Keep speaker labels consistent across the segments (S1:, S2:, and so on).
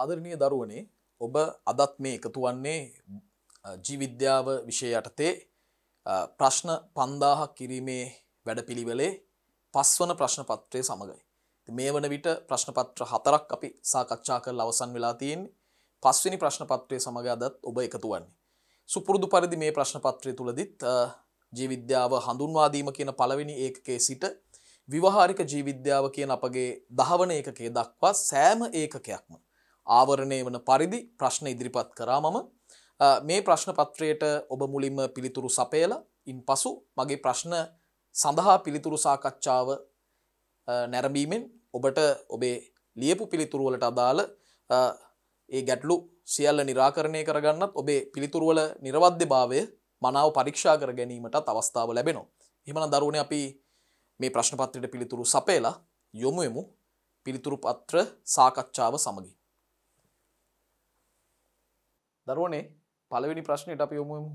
S1: ආදරණය දරුවනේ ඔබ අදත් මේ එකතු වන්නේ ජීවිද්‍යාව විෂය යටතේ ප්‍රශ්න පන්දාහක් කිරීමේ වැඩපිළිවෙලේ පස්වන ප්‍රශ්න පත්‍රය සමඟයි. මේ වන විට ප්‍රශ්නපත්‍ර හතරක් අපි සාකච්ඡා කර අවසන් වෙලා තියෙන් පස්වනි ප්‍රශ්නපත්‍රය සමඟ අදත් ඔබ එකතු වන්නේ. සුපුරුදු පරිදි මේ ප්‍රශ්නපත්‍රය තුළදිත් ජීවිද්‍යාව හඳුන්වාදීම කියන පළවෙනි ඒකකේ සිට විවාහාරික ජීවිද්‍යාව කියන අපගේ දහවන ඒකකේ දක්වා සෑම ඒකකයක්ම ආවරණය වන පරිදි ප්‍රශ්න ඉදිරිපත් කරා මම මේ ප්‍රශ්න පත්‍රයට ඔබ මුලින්ම පිළිතුරු සපයල ඉන් පසු මගේ ප්‍රශ්න සඳහා පිළිතුරු සාකච්ඡාව නැරඹීමෙන් ඔබට ඔබේ ලියපු පිළිතුරුවලට අදාළ ඒ ගැටලු සියල්ල නිරාකරණය කරගන්නත් ඔබේ පිළිතුරුවල නිර්වද්‍ය භාවය මනාව පරීක්ෂා කර ගැනීමටත් අවස්ථාව ලැබෙනවා. එහමන දරුණ අපි මේ ප්‍රශ්නපත්‍රයට පිළිතුරු සපේලා යොමුයමු පිළිතුරු පත්‍ර සාකච්ඡාව සමගින්. දරුවනේ පළවෙනි ප්‍රශ්නයට අපි යොමුමු.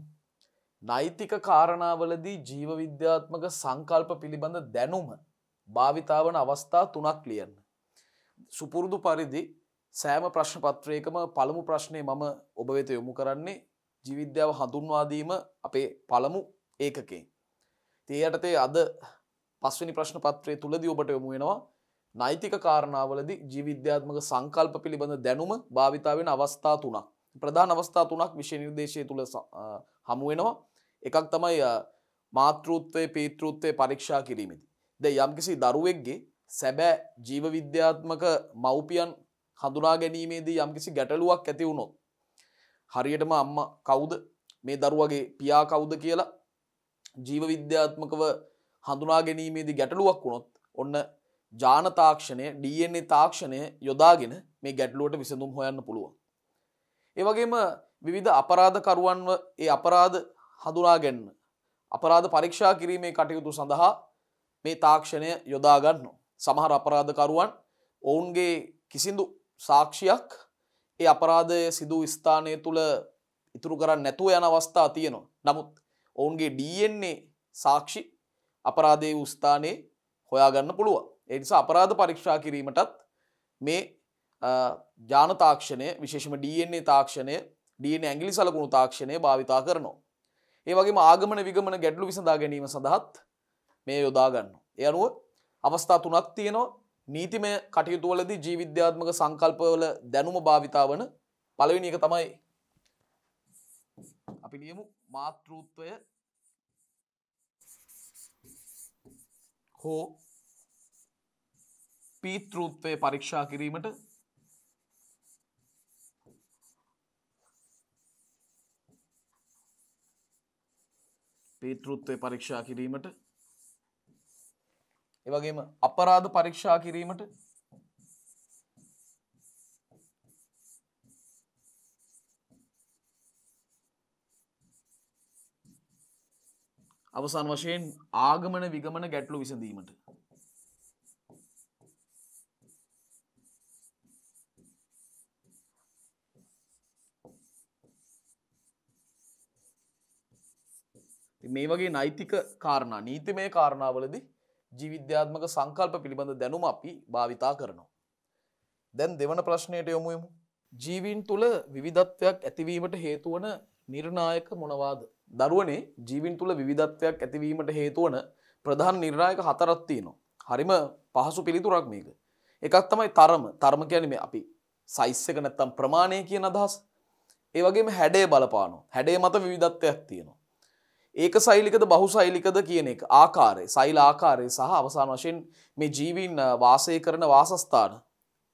S1: නෛතික කාරණාවලදී ජීවවිද්‍යාත්මක සංකල්ප පිළිබඳ දැනුම භාවිතාවන අවස්ථා තුනක් ලියන්න. සුපුරුදු පරිදි සෑම ප්‍රශ්න පත්‍රයකම පළමු ප්‍රශ්නය මම ඔබ වෙත යොමු කරන්නේ ජීවිද්‍යාව හඳුන්වාදීම අපේ පළමු ඒකකේ. තියයටතේ අද පස්වනි ප්‍රශ්න පත්‍රය තුළදී ඔබට යොමු වෙනවා නෛතික කාරණාවලදි ජීවිද්‍යාත්මක සංකල්ප පිළිබඳ දැනුම භාවිතාවෙන අවස්ථා තුනක්. ප්‍රධාන අවස්ථා තුනක් විශෂ නිර්දේශය තුළ හමුවෙනවා එකක් තමයි මාතෘත්වය පේතෘත්වය පරීක්ෂා කිරීමති. ද යම්කිසි දරුවෙක්ගේ සැබෑ ජීවවිද්‍යාත්මක මව්පියන් හඳුනා ගැනීමේදී යම්කිසි ගැටලුවක් ඇති වුණොත්. හරියටම අම්ම කවුද මේ දරුවගේ පියා කවුද කියලා ජීවවිද්‍යාත්මකව හඳුනා ගැනීමේදී ගැටලුවක් වුණොත් ඔන්න ජාන තාක්ෂණය DNA තාක්ෂණය යොදාගෙන මේ ගැටලුවට විසඳුම් හොයන්න පුළුවන්. ඒවගේම විවිධ අපරාධකරුවන්ව ඒ අපරාධ හඳුනාගන්න. අපරාධ පරීක්ෂා කිරීමේ කටයුතු සඳහා මේ තාක්ෂණය යොදාගන්න. සමහර අපරාධකරුවන් ඔවුන්ගේ කිසිදු සාක්ෂියක් ඒ අපරාධය සිදු ස්ථානය තුළ ඉතුරු කරන්න නැතුව යන අවස්ථා තියෙනවා. නමුත් ඔවුන්ගේ ඩන්නේ සාක්ෂි අපරාධය උස්ථානයේ හොයාගන්න පුළුව. එනිසා අපරාධ පරීක්ෂා කිරීමටත් මේ ජාන තාක්ෂණය විශේෂම DNA තාක්ෂණය DNA ඇගිලි සලකුණු තාක්ෂණය භාවිතා කරනවා. ඒ වගේම ආගමන විගමන ගැටලු විසඳා ගැනීම සඳහාත් මේ යොදා ගන්නවා. ඒ අනුව අවස්ථා තුනක් තියෙනවා. නීතිමය කටයුතුවලදී ජීවිද්‍යාත්මක සංකල්පවල දැනුම භාවිතා වන පළවෙනි එක තමයි අපි ලියමු මාතෘත්වය හෝ පීතෘත්වය පරීක්ෂා කිරීමට පීතෘත්වය පරීක්ෂා කිරීමට එවගේම අපරාධ පරීක්ෂා කිරීමට අවසන් වශයෙන් ආගමන විගමන ගැටලු විසඳීමට මේ වගේ නෛතික කාරණ නීතිමය කාරණාවලද ජීවිද්‍යාත්මක සංකල්ප පිළිබඳ දැනුම අපි භාවිතා කරනවා. දැන් දෙවන ප්‍රශ්නයට යොමුයමු. ජීවීන් තුළ විවිධත්වයක් ඇතිවීමට හේතුවන නිර්ණායක මොනවාද. දරුවනේ ජීවින් තුළ විධත්වයක් ඇතිවීමට හේතුවන ප්‍රධාන නිර්ණායක හතරත්තියනවා. හරිම පහසු පිළිතුරක් මේක. එකක් තමයි තරම තර්ම කියැනීම අපි සයිස්සක නැත්තම් ප්‍රමාණය කියන අදහස් ඒවගේම හැඩේ බලපානෝ හැඩේ මත විධත්වයක් තියෙනවා. ඒක සෛලිකද බහු සෛලිකද කියන එක ආකාරය සෛල ආකාරය සහ අවසාන වශයෙන් මේ ජීවීන් වාසය කරන වාසස්ථාන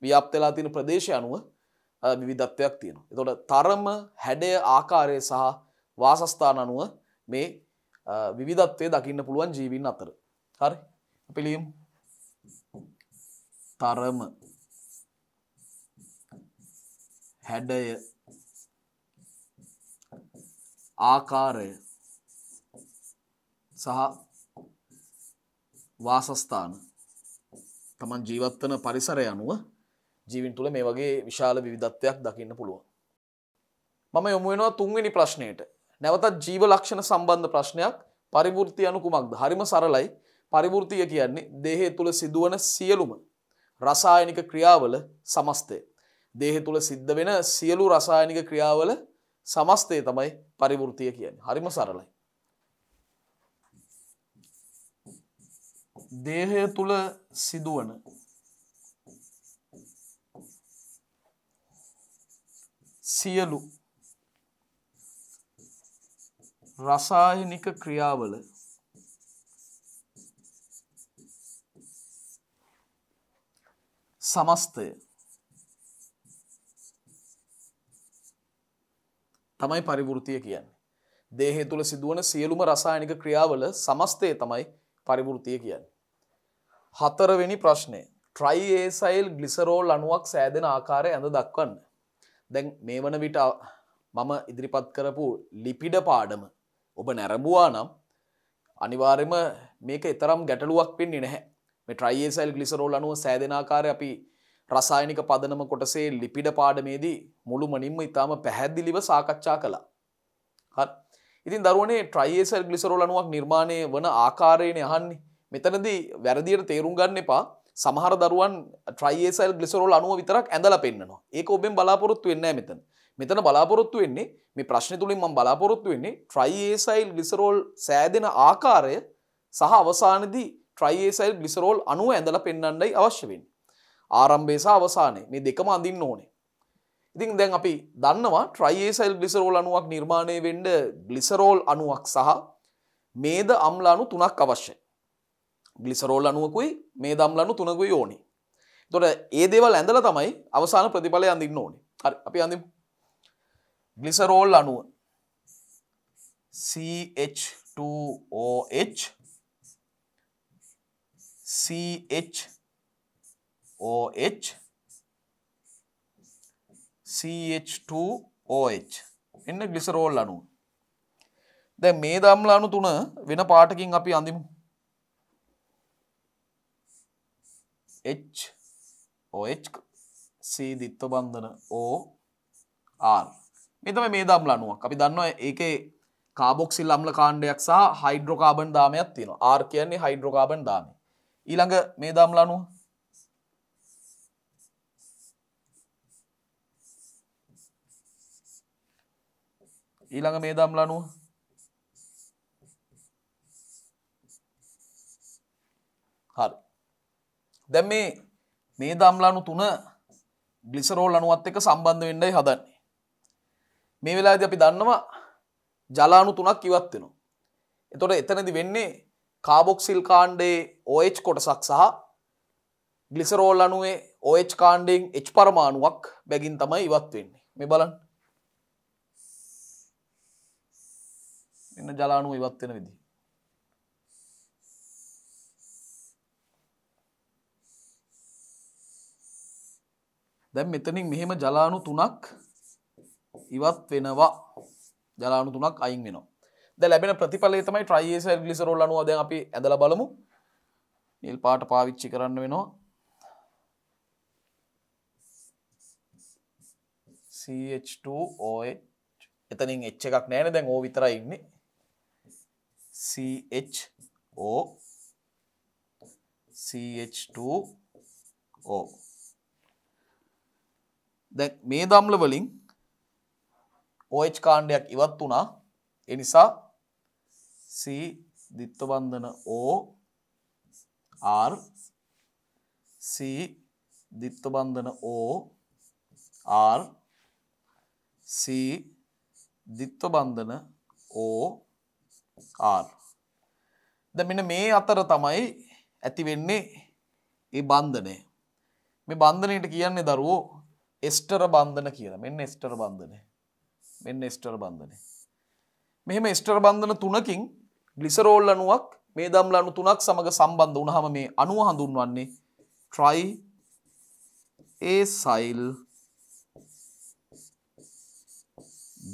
S1: ව්‍යාප්තලා තියෙන ප්‍රදේශය අනුව විවිධත්වයක් තියෙනවා. එතකොට තරම හැඩය ආකාරය සහ වාසස්ථාන අනුව මේ විවිධත්වය දකින්න පුළුවන් ජීවීන් අතර. හරි. අපි ලියමු. තරම හැඩය ආකාරය සහ වාසස්ථාන තමන් ජීවත්වන පරිසරය අනුව ජීවින් තුළ මේ වගේ විශාල විධත්වයක් දකින්න පුළුවන්. මම යොමුුවෙනවා තුන්වෙනි ප්‍රශ්නයට නැවතත් ජීව ලක්ෂණ සම්බන්ධ ප්‍රශ්නයක් පරිවෘතිය අනුකුමක්ද හරිම සරලයි පරිවෘතිය කියන්නේ දේහේ තුළ සිදුවන සියලුම රසායනික ක්‍රියාවල සමස්තය. දේහෙ තුළ සිද්ධ වෙන සියලු රසායනික ක්‍රියාවල සමස්තය තමයි පරිවෘතිය කියන්නේ හරිම සරලයි. දේහය තුළ සිදුවන සියලු රසායනික ක්‍රියාවල සමස්තය තමයි පරිවෘතිය කියන්නේ. දේහය තුළ සිදුවන සියලුම රසායනික ක්‍රියාවල සමස්තය තමයි පරිවෘතිය කියන්නේ. හතරවෙනි ප්‍රශ්නය ට්‍රයිඒසයිල් ගලිසරෝල් අනුවක් සෑදෙන ආකාරය ඇඳ දක්වන්න. දැන් මේ වන විට මම ඉදිරිපත් කරපු ලිපිඩ පාඩම ඔබ නැරඹවා නම් අනිවාර්යම මේක එතරම් ගැටලුවක් වෙන්නේ නැහැ මේ ට්‍රයිඒසයිල් ගලිසරෝල් අනුව සෑදෙන ආකාරය අපි රසායනික පදනම කොටසේ ලිපිඩ පාඩමේදී මුළු මනින්ම ඉතාම පැහැදිලිව සාකච්ඡා කළා. හත් ඉතින් දරුවනේ ට්‍රයිේසල් ගලිසරෝල් අනුවක් නිර්මාණය වන ආකාරයනය අහන්නේ මෙතනදී වැරදියට තේරුම් ගන්න එපා සමහර දරුවන් ට්‍රයිසල් ගලිසරෝල් අනුව විතරක් ඇඳල පෙන්න්නවා ඒක ඔබෙන් බලාපොරොත්තු වෙන්න මෙතන මෙතන බලාපොරොත්තු වෙන්නේ මේ ප්‍රශ්න තුළින් මම බලාපොරොත්තු වෙන්නේ ට්‍රයිසයිල් ගලිසරෝල් සෑදෙන ආකාරය සහ අවසානදී ට්‍රයිසයිල් ගලිසරෝල් අනුව ඇඳල පෙන්න්නයි අවශ්‍ය වෙන් ආරම්භේසා අවසානය මේ දෙකම අඳින්න ඕනේ ඉතින් දැන් අපි දන්නවා ට්‍රයිසයිල් ගලිසරෝල් අනුවක් නිර්මාණය වෙන්ඩ ගලිසරෝල් අනුවක් සහ මේද අම්ලානු තුනක් අවශ්‍යයි ගලිසරෝල් අනුවකුයි මේ දම්ලන්නු තුනකුයි ඕනි තොට ඒ දේවල් ඇඳල තමයි අවසාන ප්‍රතිඵලය අඳන්න ඕනි හරි අපි අඳ ගලිසරෝල් අනුව CH2OH CHOH CH2OH එන්න ගලිසරෝල් අනුව දැ මේ දම්ලානු තුන වෙන පාටකින් අපි අඳිමු H OH C දිත්ව බන්ධන O R මේ තමයි මේ දම්ල අණුවක්. අපි දන්නවා ඒකේ කාබොක්සිල් අම්ල කාණ්ඩයක් සහ හයිඩ්‍රෝකාබන් දාමයක් තියෙනවා. R කියන්නේ හයිඩ්‍රෝකාබන් දාමය. ඊළඟ මේ දම්ල අණුව ඊළඟ මේ දම්ල අණුව දැ මේ මේ දම්ලානු තුන ගලිසරෝල් අනුවත් එක සම්බන්ධ වෙන්නයි හදන්නේ. මේ වෙලාද අපි දන්නවා ජලානු තුනක් ඉවත්වෙනවා. එතොට එතනදි වෙන්නේ කාබොක්සිල් කාණ්ඩේ ඕH කොටසක් සහ ගලිසරෝල් අනුවේ ඕH කාණ්ඩෙන් එච් පරමාණුවක් බැගින් තමයි ඉවත් වෙන්නේ මේ බලන් එන්න ජලානුව ඉවත් වෙන විදි දැන් මෙතනින් මෙහෙම ජලාණු තුනක් ඉවත් වෙනවා. ජලාණු තුනක් අයින් වෙනවා. දැන් ලැබෙන ප්‍රතිඵලය තමයි ට්‍රයිඇසයිල් ග්ලිසරෝල් අණුව දැන් අපි ඇදලා බලමු. නිල් පාට පාවිච්චි කරන්න වෙනවා. CH2OH එතනින් H එකක් නැහැ දැන් O විතරයි ඉන්නේ. CHO CH2O දැන් මේ දම්ල වලින් OH කාණ්ඩයක් ඉවත් වුණා. ඒ නිසා C ditth බන්ධන O R C ditth බන්ධන O R C ditth බන්ධන O R දැන් මෙන්න මේ අතර තමයි ඇති වෙන්නේ ඒ බන්ධනය. මේ බන්ධනයට කියන්නේ දරුවෝ එස්ටර බන්ධන කියලා මෙන්න එස්ටර බන්ධනය මෙන්න එස්ටර බන්ධනය මෙහෙම එස්ටර බන්ධන තුනකින් ගලිසරෝල් අනුවක් මේ දම්ල අනු තුනක් සමඟ සම්බන්ධ වනහම මේ අනුව හඳුන්වන්නේ ට්‍රයි ඒ සයිල්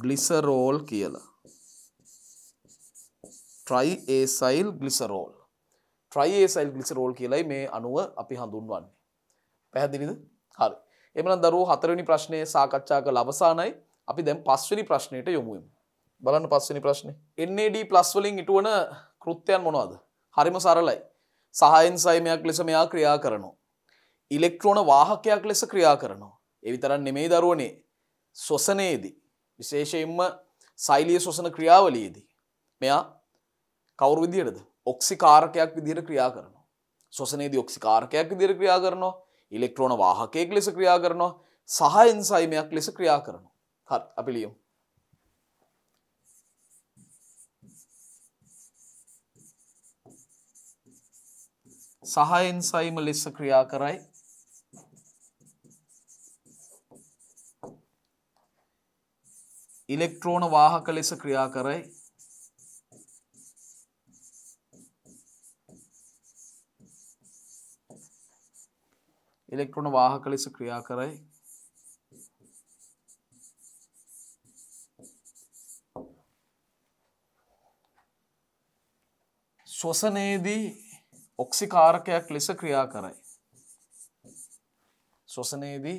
S1: ගලිසරෝල් කියලා ට්‍රයි ඒ සයිල් ගලිසරෝල් ට්‍රයි ඒ සයිල් ගලිසරෝල් කියලයි මේ අනුව අපි හඳුන්වන්නේ පැහැදිලිද හරි එමනම් දරුවෝ හතරවෙනි ප්‍රශ්නය සාකච්ඡා කළ අවසానයි. අපි දැන් පස්වෙනි ප්‍රශ්නයට යොමු වෙමු. බලන්න පස්වෙනි ප්‍රශ්නේ. NAD+ වලින් ඉටුවන කෘත්‍යයන් මොනවද? හරිම සරලයි. සහායෙන් සයමයක් ලෙස මෙයා ක්‍රියා කරනවා. ඉලෙක්ට්‍රෝන වාහකයක් ලෙස ක්‍රියා කරනවා. ඒ විතරක් නෙමෙයි දරුවනේ. ශ්වසනයේදී විශේෂයෙන්ම සෛලීය ශ්වසන ක්‍රියාවලියේදී මෙයා කවුරු විදියටද? ඔක්සිකාරකයක් විදියට ක්‍රියා කරනවා. ශ්වසනයේදී ඔක්සිකාරකයක් විදියට ක්‍රියා කරනවා. ඉලෙක්ට්‍රෝන වාහකයක් ලෙස ක්‍රියා කරනවා සහ එන්සයිමයක් ලෙස ක්‍රියා කරනවා. හරි අපි ලියමු. සහ එන්සයිම ලෙස ක්‍රියා කරයි ඉලෙක්ට්‍රෝන වාහක ලෙස ක්‍රියා කරයි ඉලෙක්ට්‍රෝන වාහක ලෙස ක්‍රියා කරයි. ශ්වසනයේදී ඔක්සිකාරකයක් ලෙස ක්‍රියා කරයි. ශ්වසනයේදී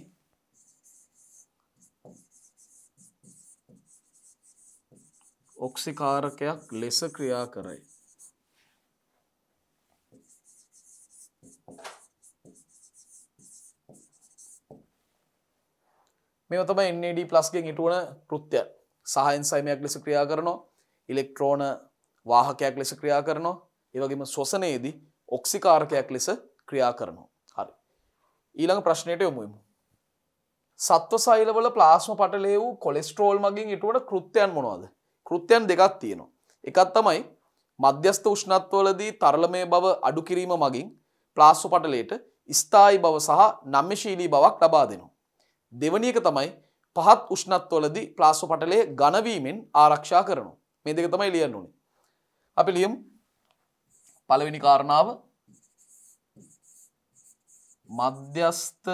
S1: ඔක්සිකාරකයක් ලෙස ක්‍රියා කරයි. මෙතම NAD පලස්ගෙන් ඉටුවන කෘත්‍ය සාහයන් සයිමයක් ලෙස ක්‍රියා කරනවා ඉලෙක්ට්‍රෝන වාහකයක් ලෙස ක්‍රියා කරනවා ඒවගේම ස්වසනයේදී ඔක්සිකාරකයක් ලෙස ක්‍රියා කරනවා හරි ඊළඟ ප්‍රශ්නයට යොමුමු සත්ව සයිලවල ප්ලාස්ම පටලේ වූ කොලෙස්ට්‍රෝල් මගින් ඉටුවන කෘත්‍යයන් මොනවාද කෘත්‍යයන් දෙකක් තියෙනවා එකත් තමයි මධ්‍යස්ථ උෂ්ණත්වලදී තරලමය බව අඩු කිරීම මගින් ප්ලාස්සු පටලයට ස්ථායි බව සහ නම්‍යශීලී බවක් ලබා දෙනවා දෙවනි එක තමයි පහත් උෂ්ණත්වවලදී ප්ලාස්මා පටලය ඝනවීමෙන් ආරක්ෂා කරනවා. මේ දෙක තමයි ලියන්න ඕනේ. අපි ලියමු පළවෙනි කාරණාව මධ්‍යස්ථ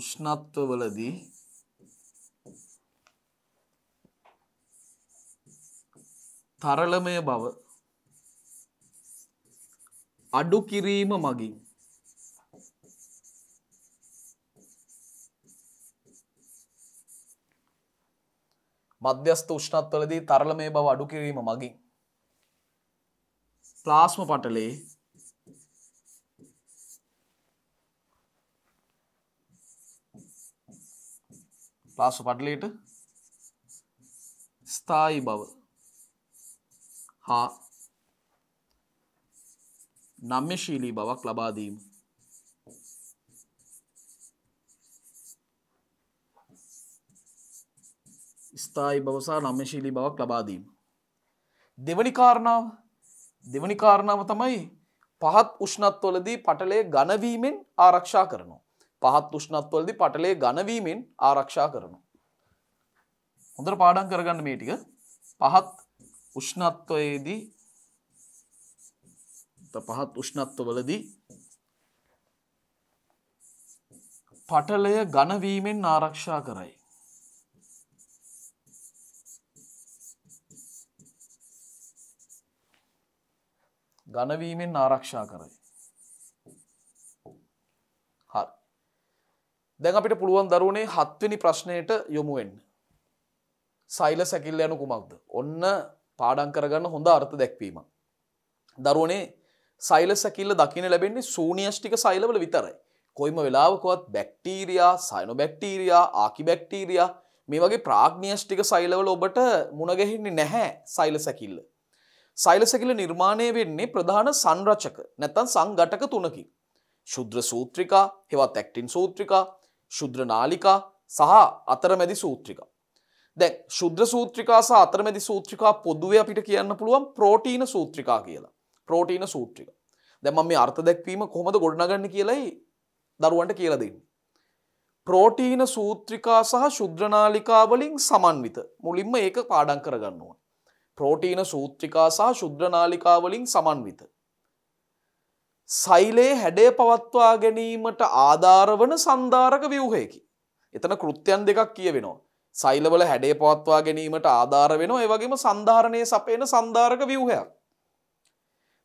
S1: උෂ්ණත්වවලදී තරලමය බව අඩු කිරීම මගින් මධ්‍යස්ථ උෂ්ණත්වලදී තරලමය බව අඩු කිරීම මගින් ප්ලාස්ම පටලේ ප්ලාස්ම පටලයට ස්ථායි බව හා නම්‍යශීලී බවක් ලබාදීම ස්ථායි බවසා නම්‍යශීලී බවක් ලබාදීම. දෙවනි කාරණාව දෙවනි කාරණාව තමයි පහත් උෂ්ණත්වලදී පටලය ගණවීමෙන් ආරක්ෂා කරනවා. පහත් උෂ්ණත්වලදී පටලය ගණවීමෙන් ආරක්ෂා කරනවා. හොඳට පාඩම් කරගන්න මේ ටික. පහත් උෂ්ණත්වයේදී පහත් උෂ්ණත්වවලදී පටලය ගණවීමෙන් ආරක්ෂා කරයි. ඝනවීමෙන් ආරක්ෂා කරයි. හරි. දැන් අපිට පුළුවන් දරුවනේ හත්වෙනි ප්‍රශ්නයට යොමු වෙන්න. සෛල සැකිල්ල යනු කුමක්ද? ඔන්න පාඩම් කරගන්න හොඳ අර්ථ දැක්වීම. දරුවනේ සෛල සැකිල්ල දකින්න ලැබෙන්නේ සූනියෂ්ටික සෛලවල විතරයි. කොයිම වෙලාවකවත් බැක්ටීරියා, සයිනොබැක්ටීරියා, ආකිබැක්ටීරියා මේ වගේ ප්‍රාග්නියෂ්ටික සෛලවල ඔබට මුණ ගැහින්නේ නැහැ සෛල සැකිල්ල. සයිලස කියලා නිර්මාණය වෙන්නේ ප්‍රධාන සංරචක නැත්නම් සංඝටක තුනකින්. ශුද්‍ර සූත්‍රිකා, හෙවත් ඇක්ටින් සූත්‍රිකා, ශුද්‍ර නාලිකා සහ අතරමැදි සූත්‍රිකා. දැන් ශුද්‍ර සූත්‍රිකා සහ අතරමැදි සූත්‍රිකා පොදුවේ අපිට කියන්න පුළුවන් ප්‍රෝටීන සූත්‍රිකා කියලා. ප්‍රෝටීන සූත්‍රිකා. දැන් මම මේ අර්ථ දැක්වීම කොහොමද ගොඩනගන්නේ කියලායි දරුවන්ට කියලා දෙන්නේ. ප්‍රෝටීන සූත්‍රිකා සහ ශුද්‍රනාලිකා වලින් සමන්විත. මුලින්ම ඒක පාඩම් කරගන්න ඕන. ප්‍රෝටීන සූත්‍රිකා සහ ශුද්‍රනාලිකාවලින් සමන්විත. සෛලයේ හැඩය පවත්වා ගැනීමට ආධාරවන සන්ධාරක ව්‍යවහයකි. එතන කෘත්‍යයන් දෙකක් කියවෙනවා. සෛලවල හැඩේ පවත්වා ගැනීමට ආධාර වෙනවා ඒවගේම සන්ධාරණය සපේන සන්ධාරක ව්‍යවහයක්.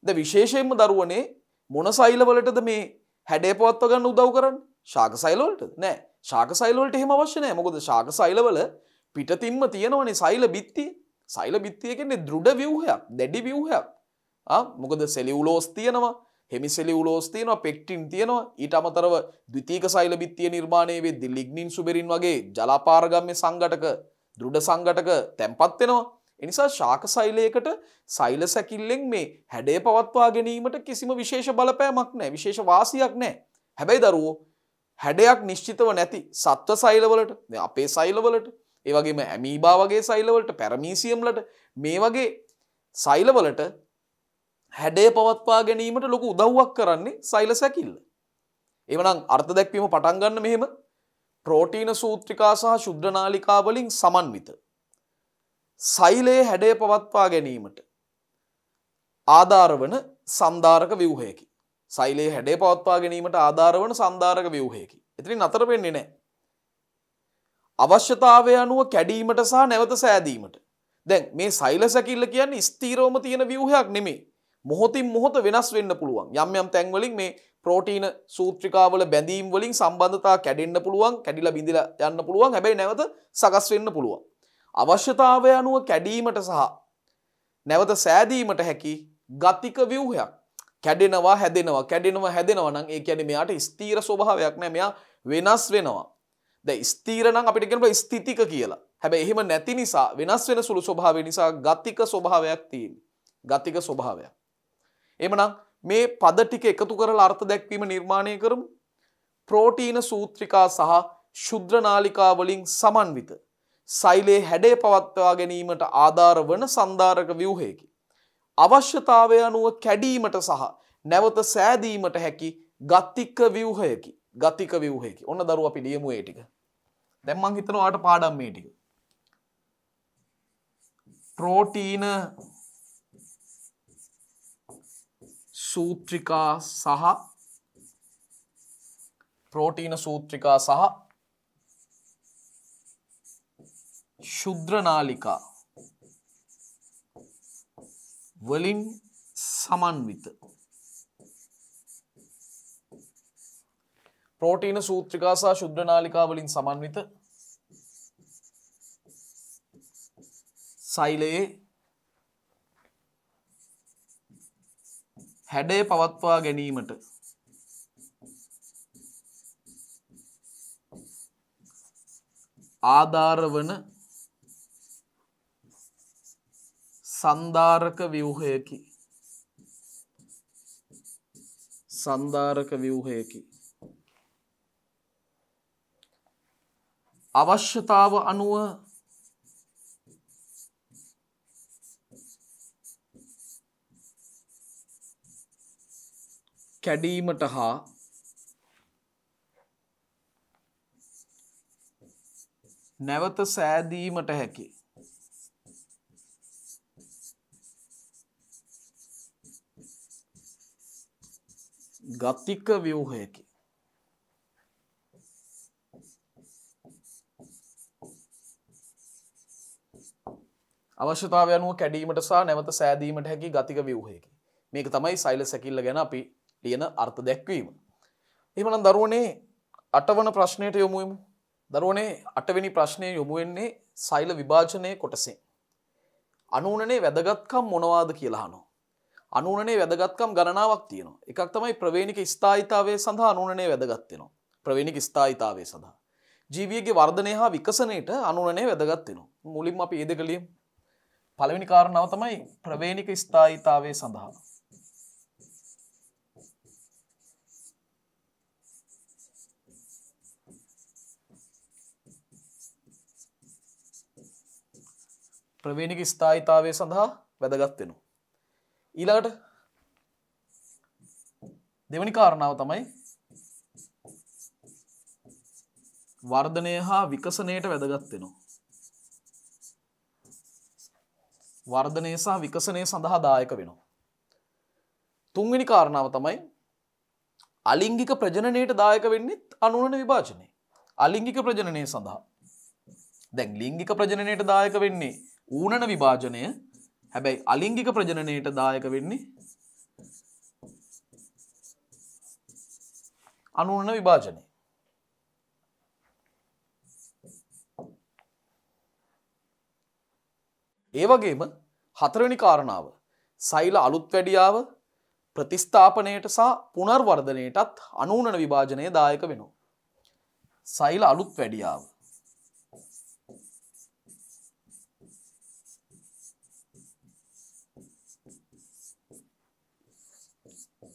S1: ද විශේෂයෙන්ම දරුවනේ මොන සෛලවලටද මේ හැඩේ පවත්ව ගන්න උදව් කරන්න ශාක සයිලවලට නෑ ශාක සයිලවලට එහෙම අවශ්‍ය නෑ මොකද ශාක සයිලවල පිටතින්ම තියෙනවනේ සෛල බිත්තිය සයිල බිත්තියකෙන්නේ දෘඩ විවහයක් දැඩි විවහයක් මොකද සෙලිවුලෝස් තියනවා හෙමි සෙලිවුලෝස් තියනවා පෙක්ටින් තියෙනවා ඊට අමතරව ද්විතීක සයිල බිත්තිය නිර්මාණය වේ දිල්ලිග්නින් සුබෙරින් වගේ ජලාපාරගම්ම සංගටක දෘඩ සංගටක තැන්පත්වෙනවා එනිසා ශාක සෛලයකට සෛල සැකිල්ලෙන් මේ හැඩේ පවත්වා ගැනීමට කිසිම විශේෂ බලපෑමක් නෑ විශේෂ වාසියක් නෑ හැබැයි දරුවෝ හැඩයක් නිශ්චිතව නැති සත්ව සෛලවලට අපේ සෛලවලට ඒවගේම ඇමීබා වගේ සයිලවලට පැරමීසියම්ලට මේ වගේ සයිලවලට හැඩේ පවත්වා ගැනීමට ලොකු උදව්වක් කරන්නේ සයිල සැකිල්ල. එවනම් අර්ථ දැක්වීම පටන්ගන්න මෙහෙම ප්‍රෝටීන සූත්‍රිකා සහ ශුද්‍රනාලිකාවලින් සමන්විත. සයිලයේ හැඩේ පවත්වා ගැනීමට ආධාර වන සන්ධාරක ව්‍යවහයකි. සයිලේ හැඩේ පවත්වා ගැනීමට ආධාර වන සන්ධාරක ව්‍යවහයකි. එතිරි අතර පෙන්නේ නෑ අවශ්‍යතාවය අනුව කැඩීමට සහ නැවත සෑදීමට. දැන් මේ සෛල සැකිල්ල කියන්නේ ස්තීරෝම තියෙන ව්‍යවහයක් නෙමේ මොහොතින් මොහොත වෙනස් වෙන්න පුළුවන් යම් යම් තැන්වලින් මේ ප්‍රෝටීන සූත්‍රිකාවල බැඳීම් වලින් සම්බන්ධතා කැඩෙන්න්න පුළුවන් කැඩිලා බිඳිල යන්න පුළුවන් හැබැයි නැවත සකස් වෙන්න පුළුවන්. අවශ්‍යතාවය අනුව කැඩීමට සහ නැවත සෑදීමට හැකි ගතික ව්‍යවහයක් කැඩෙනවා හැදෙනවා කැඩෙනවා හැදෙනවා නම් ඒ කියන්නේ මෙයාට ස්තීර ස්වභාවයක් නෑ මෙයා වෙනස් වෙනවා ද ස්තීරණං අපිට කෙනට ස්තිතික කියලා හැබැ එහෙම නැති නිසා වෙනස් වෙන සුළු ස්වභාවය නිසා ගතික ස්වභාවයක් තියෙන් ගතික ස්වභාවයක්. එමනම් මේ පද ටික එකතු කරලා අර්ථ දැක්වීම නිර්මාණය කරමු. ප්‍රෝටීන සූත්‍රිකා සහ ශුද්‍රනාලිකා වලින් සමන්විත සෛලයේ හැඩය පවත්වා ගැනීමට ආධාර වන සන්ධාරක ව්‍යුහයකි. අවශ්‍යතාවය අනුව කැඩීමට සහ නැවත සෑදීමට හැකි ගත්තික ව්‍යූහයකි ගතික ව්‍යූහයකි ඔන්න දරුව අපි ලියමු ඒ ටික. දැන් මං හිතනවා ඔයාලට පාඩම් මේ ටික. ප්‍රෝටීන සූත්‍රිකා සහ ප්‍රෝටීන සූත්‍රිකා සහ ශුද්‍රනාලිකා වලින් සමන්විත ප්‍රෝටීන සූත්‍රිකා සහ ශුද්‍රනාලිකා වලින් සමන්විත සෛලයේ හැඩය පවත්වා ගැනීමට ආධාර වන සන්ධාරක ව්‍යවහයකි සන්ධාරක ව්‍යවහයකි අවශ්‍යතාව අනුව කැඩීමට හා නැවත සෑදීමට හැකි. ගතික ව්‍යූහයකි. අවශ්‍යතාව අනුව කැඩීමට සහ නැවත සෑදීමට හැකි ගතික ව්‍යූහයකි. මේක තමයි සයිල සැකිල්ල ගැන අපි තියෙන අර්ථ දැක්වීම. එහමනම් දරුවනේ අටවන ප්‍රශ්නයට යොමුුවමු. දරුවනේ අටවෙනි ප්‍රශ්නය යොමුවෙන්නේ සෛල විභාජනය කොටසේ. අනුනනේ වැදගත්කම් මොනවාද කියලාහනෝ. අනුනනේ වැදගත්කම් ගණනාවක් තියෙනවා. එකක් තමයි ප්‍රවේණික ස්ථායිතාවය සඳහා අනුනනේ වැදගත්වෙනවා. ප්‍රවේණික ස්ථායිතාවය සඳහා. ජීවියගේ වර්ධනය හා විකසනයට අනුනනේ වැදගත්වෙනවා. මුලින්ම අප ඒදකලියම් පළවෙනි කාරණාව තමයි ප්‍රවේණික ස්ථායිතාවය සඳහා. ප්‍රවේණික ස්ථායිතාවය සඳහා වැදගත් වෙනවා. ඊළඟට දෙවනි කාරණාව තමයි වර්ධනය හා විකසනයට වැදගත් වෙනවා. වර්ධනය සහ විකසනය සඳහා දායක වෙනවා. තුන්වෙනි කාරණාව තමයි අලිංගික ප්‍රජනනයට දායක වෙන්නෙත් අනුනන විභාජනය. අලිංගික ප්‍රජනනය සඳහා. දැන් ලිංගික ප්‍රජනනයට දායක වෙන්නේ ඌනන විභාජනය හැබැයි අලිංගික ප්‍රජනනයට දායක වෙන්නේ අනුනන විභාජනය ඒ වගේම හතරවෙනි කාරණාව සෛල අලුත් වැඩියාව ප්‍රතිස්ථාපනයට සහ පුනර්වර්ධනයටත් අනුනන විභාජනය දායක වෙනවා. සෛල අලුත් වැඩියාව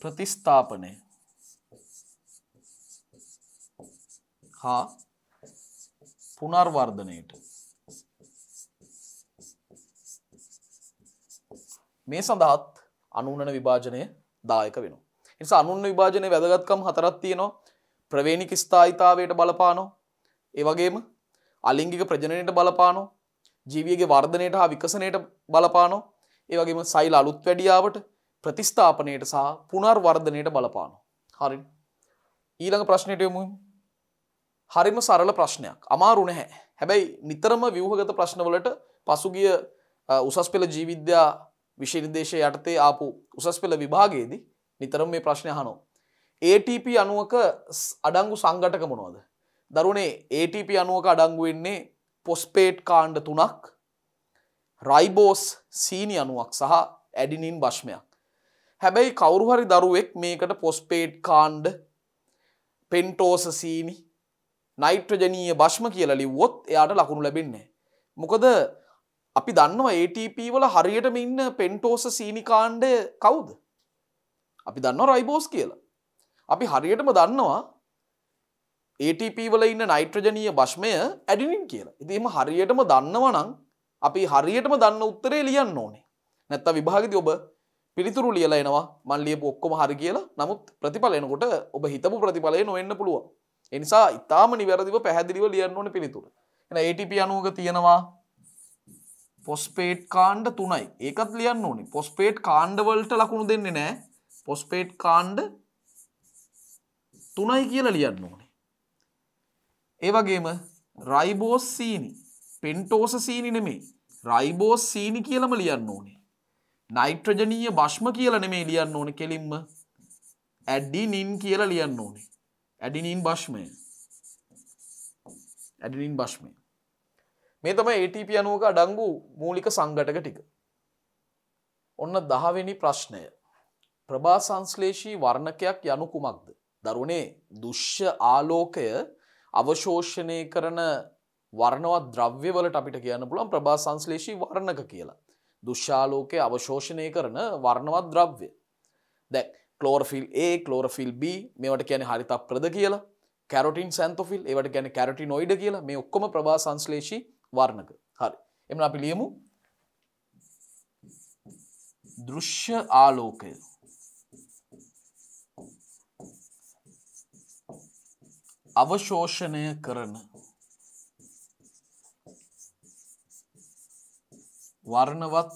S1: ප්‍රතිස්ථාපනය හා පුනර්වර්ධනයට මේ සඳහාත් අනුන්නන විභාජනය දායක වෙන. නිසා අනුන්න විභාජනය වැදගත්කම් හතරත් තියෙනවා ප්‍රවේණික ස්ථායිතාවයට බලපානෝ ඒවගේම අලිංගික ප්‍රජනයට බලපානෝ ජීවියගේ වර්ධනයට හා විකසනයට බලපානෝ ඒවගේම සයිල් අලුත් වැඩියාවට ප්‍රතිස්ථාපනයට සහ පුනර්වර්ධනයට බලපානු. හරි. ඊළඟ ප්‍රශ්නයට යොමු. හරිම සරල ප්‍රශ්නයක් අමාරු නැහැ. හැබැයි නිතරම ව්‍යවහගත ප්‍රශ්නවලට පසුගිය උසස් පෙළ ජීවිද්‍යා විශනිර්දේශය යටතේ ආපු උසස් පෙළ විභාගයේදී නිතරම මේ ප්‍රශ්නය හනෝ. ATP අනුවක අඩංගු සංගටක මොනවද. දරුණේ ATP අනුවක අඩංගු වෙන්නේ පොස්පේට් කාණ්ඩ තුනක් රයිබෝස් සීනි අනුවක් සහ ඇඩිනින් භශ්මයක්. හැබැයි කවුරුහරි දරුවෙක් මේකට පොස්පේට් කාණ්ඩ පෙන්ටෝසසීනි නයිට්‍රජනීය භශ්ම කියලා ලිව්වොත් එයාට ලකුණු ලැබෙන්නේ. මොකද අපි දන්නවා ATP වල හරියටම ඉන්න පෙන්ටෝස සීනි කාණ්ඩ කවුද? අපි දන්නවා රයිබෝස් කියලා. අපි හරියටම දන්නවා ATP වල ඉන්න නයිට්‍රජනීය භශ්මය ඇඩිනින් කියලා. ඉතින් එහෙම හරියටම දන්නවා නම් අපි හරියටම දන්න උත්තරේ ලියන්න ඕනේ. නැත්තම් විභාගෙදී ඔබ පිළිතුරු ලියලා එනවා මන් ලියපු ඔක්කොම හරි කියලා නමුත් ප්‍රතිඵල එනකොට ඔබ හිතපු ප්‍රතිඵලය නොවෙන්න පුළුවන්. ඒ නිසා ඊටාම නිවැරදිව පැහැදිලිව ලියන්න ඕනේ පිළිතුර. එහෙනම් ATP අණුවක තියෙනවා ෆොස්ෆේට් කාණ්ඩ 3යි. ඒකත් ලියන්න ඕනේ. ෆොස්ෆේට් කාණ්ඩ වලට ලකුණු දෙන්නේ නැහැ. ෆොස්ෆේට් කාණ්ඩ 3යි කියලා ලියන්න ඕනේ. ඒ වගේම රයිබෝස් සීනි, පෙන්ටෝස සීනි නෙමෙයි. රයිබෝස් සීනි කියලාම ලියන්න ඕනේ. නයිට්‍රජනීය බශ්ම කියල නෙමේ ලියන්න ඕන කෙලින්ම ඇඩ්ඩිනින් කියලා ලියන්න ඕනේ ඇඩිනින් බශ්මය ඇඩිනින් බශ්මය මේ තම ATP අනුවක අඩංගු මූලික සංගටක ටික ඔන්න දහවෙනි ප්‍රශ්නය ප්‍රභා සංශ්ලේෂී වර්ණකයක් යනු කුමක්ද දරුණේ දුෂ්‍ය ආලෝකය අවශෝෂණය කරන වර්ණවත් ද්‍රව්‍යවලට අපිට කියන්න පුළුවන් ප්‍රභා සංශ්ලේෂී වර්ණක කියලා දුෂ්ශාලෝකය අවශෝෂණය කරන වර්ණවත් ද්‍රව්‍ය. දැ කලෝරෆිල් A කලෝරෆිල් B මේවට කියන හරිතක් ප්‍රද කියලා කැරටින් සැන්තොෆිල් ඒවට ගැන කැරටි නොයිඩ කියලා මේ ඔක්කොම ප්‍රභා සංශ්ලේෂී වර්ණක හරි එම අපි ලියමු දෘශ්‍ය ආලෝකය අවශෝෂණය කරන වර්ණවත්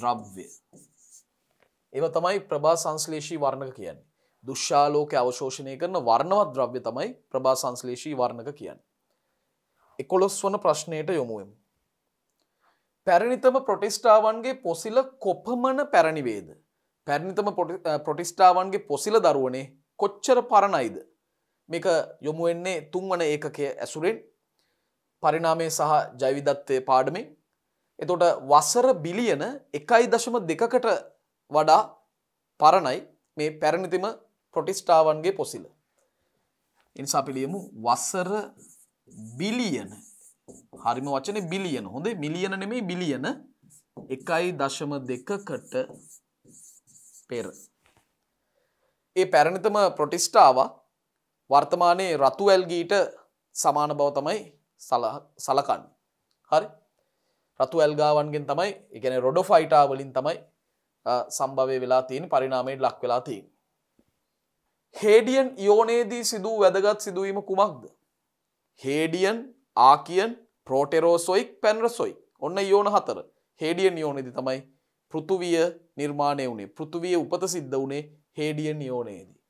S1: ද්‍රව්‍ය. ඒව තමයි ප්‍රභා සංශ්ලේෂී වර්ණක කියන්නේ. දුෂ්ශාලෝක අවශෝෂණය කරන වර්ණවත් ද්‍රව්‍ය තමයි ප්‍රභා සංශ්ලේෂී වර්ණක කියන්නේ. එකොළොස් වන ප්‍රශ්නයට යොමුුවමු. පැරණිතම ප්‍රොටිස්ටාවන්ගේ පොසිල කොපමන පැරණිවේද. පැරණිතම ප්‍රොටිස්ටාවන්ගේ පොසිල දරුවනේ කොච්චර පරණයිද. මේක යොමුවෙන්නේ තුන්වන ඒකකය ඇසුරෙන් පරිනාමය සහ ජෛවිදත්වය පාඩමින් එතොට වසර බිලියන එකයි දශම දෙකකට වඩා පරණයි මේ පැරණිතිම ප්‍රොටිස්ටාවන්ගේ පොසිල. ඉනිසා පිළියමු වසර බිලියන හරිම වචන බිලියන හොඳේ මිලියන නෙමේ බිලියන එකයි දශම දෙකකට පෙර. ඒ පැරණිතම ප්‍රොටිස්ටාව වර්තමානයේ රතුවැල්ගීට සමාන බව තමයි සලකන්න. හරි රතු ඇල්ගාවන්ගෙන් තමයි එකන රොඩ ෆයිටා වලින් තමයි සම්භවය වෙලා තියෙන් පරිනාමයට ලක් වෙලා තියෙන්. හේඩියන් යෝනයේදී සිදුව වැදගත් සිදුවීම කුමක්ද. හේඩියන් ආකියන් පෝටෙරෝසොයික් පැන්රසොයි ඔන්න යෝන හතර හේඩියන් යෝනෙදි තමයි පෘතුවිය නිර්මාණය වුණේ පෘතුවිය උපත සිද්ධ වනේ හේඩියන් යෝනයේදී.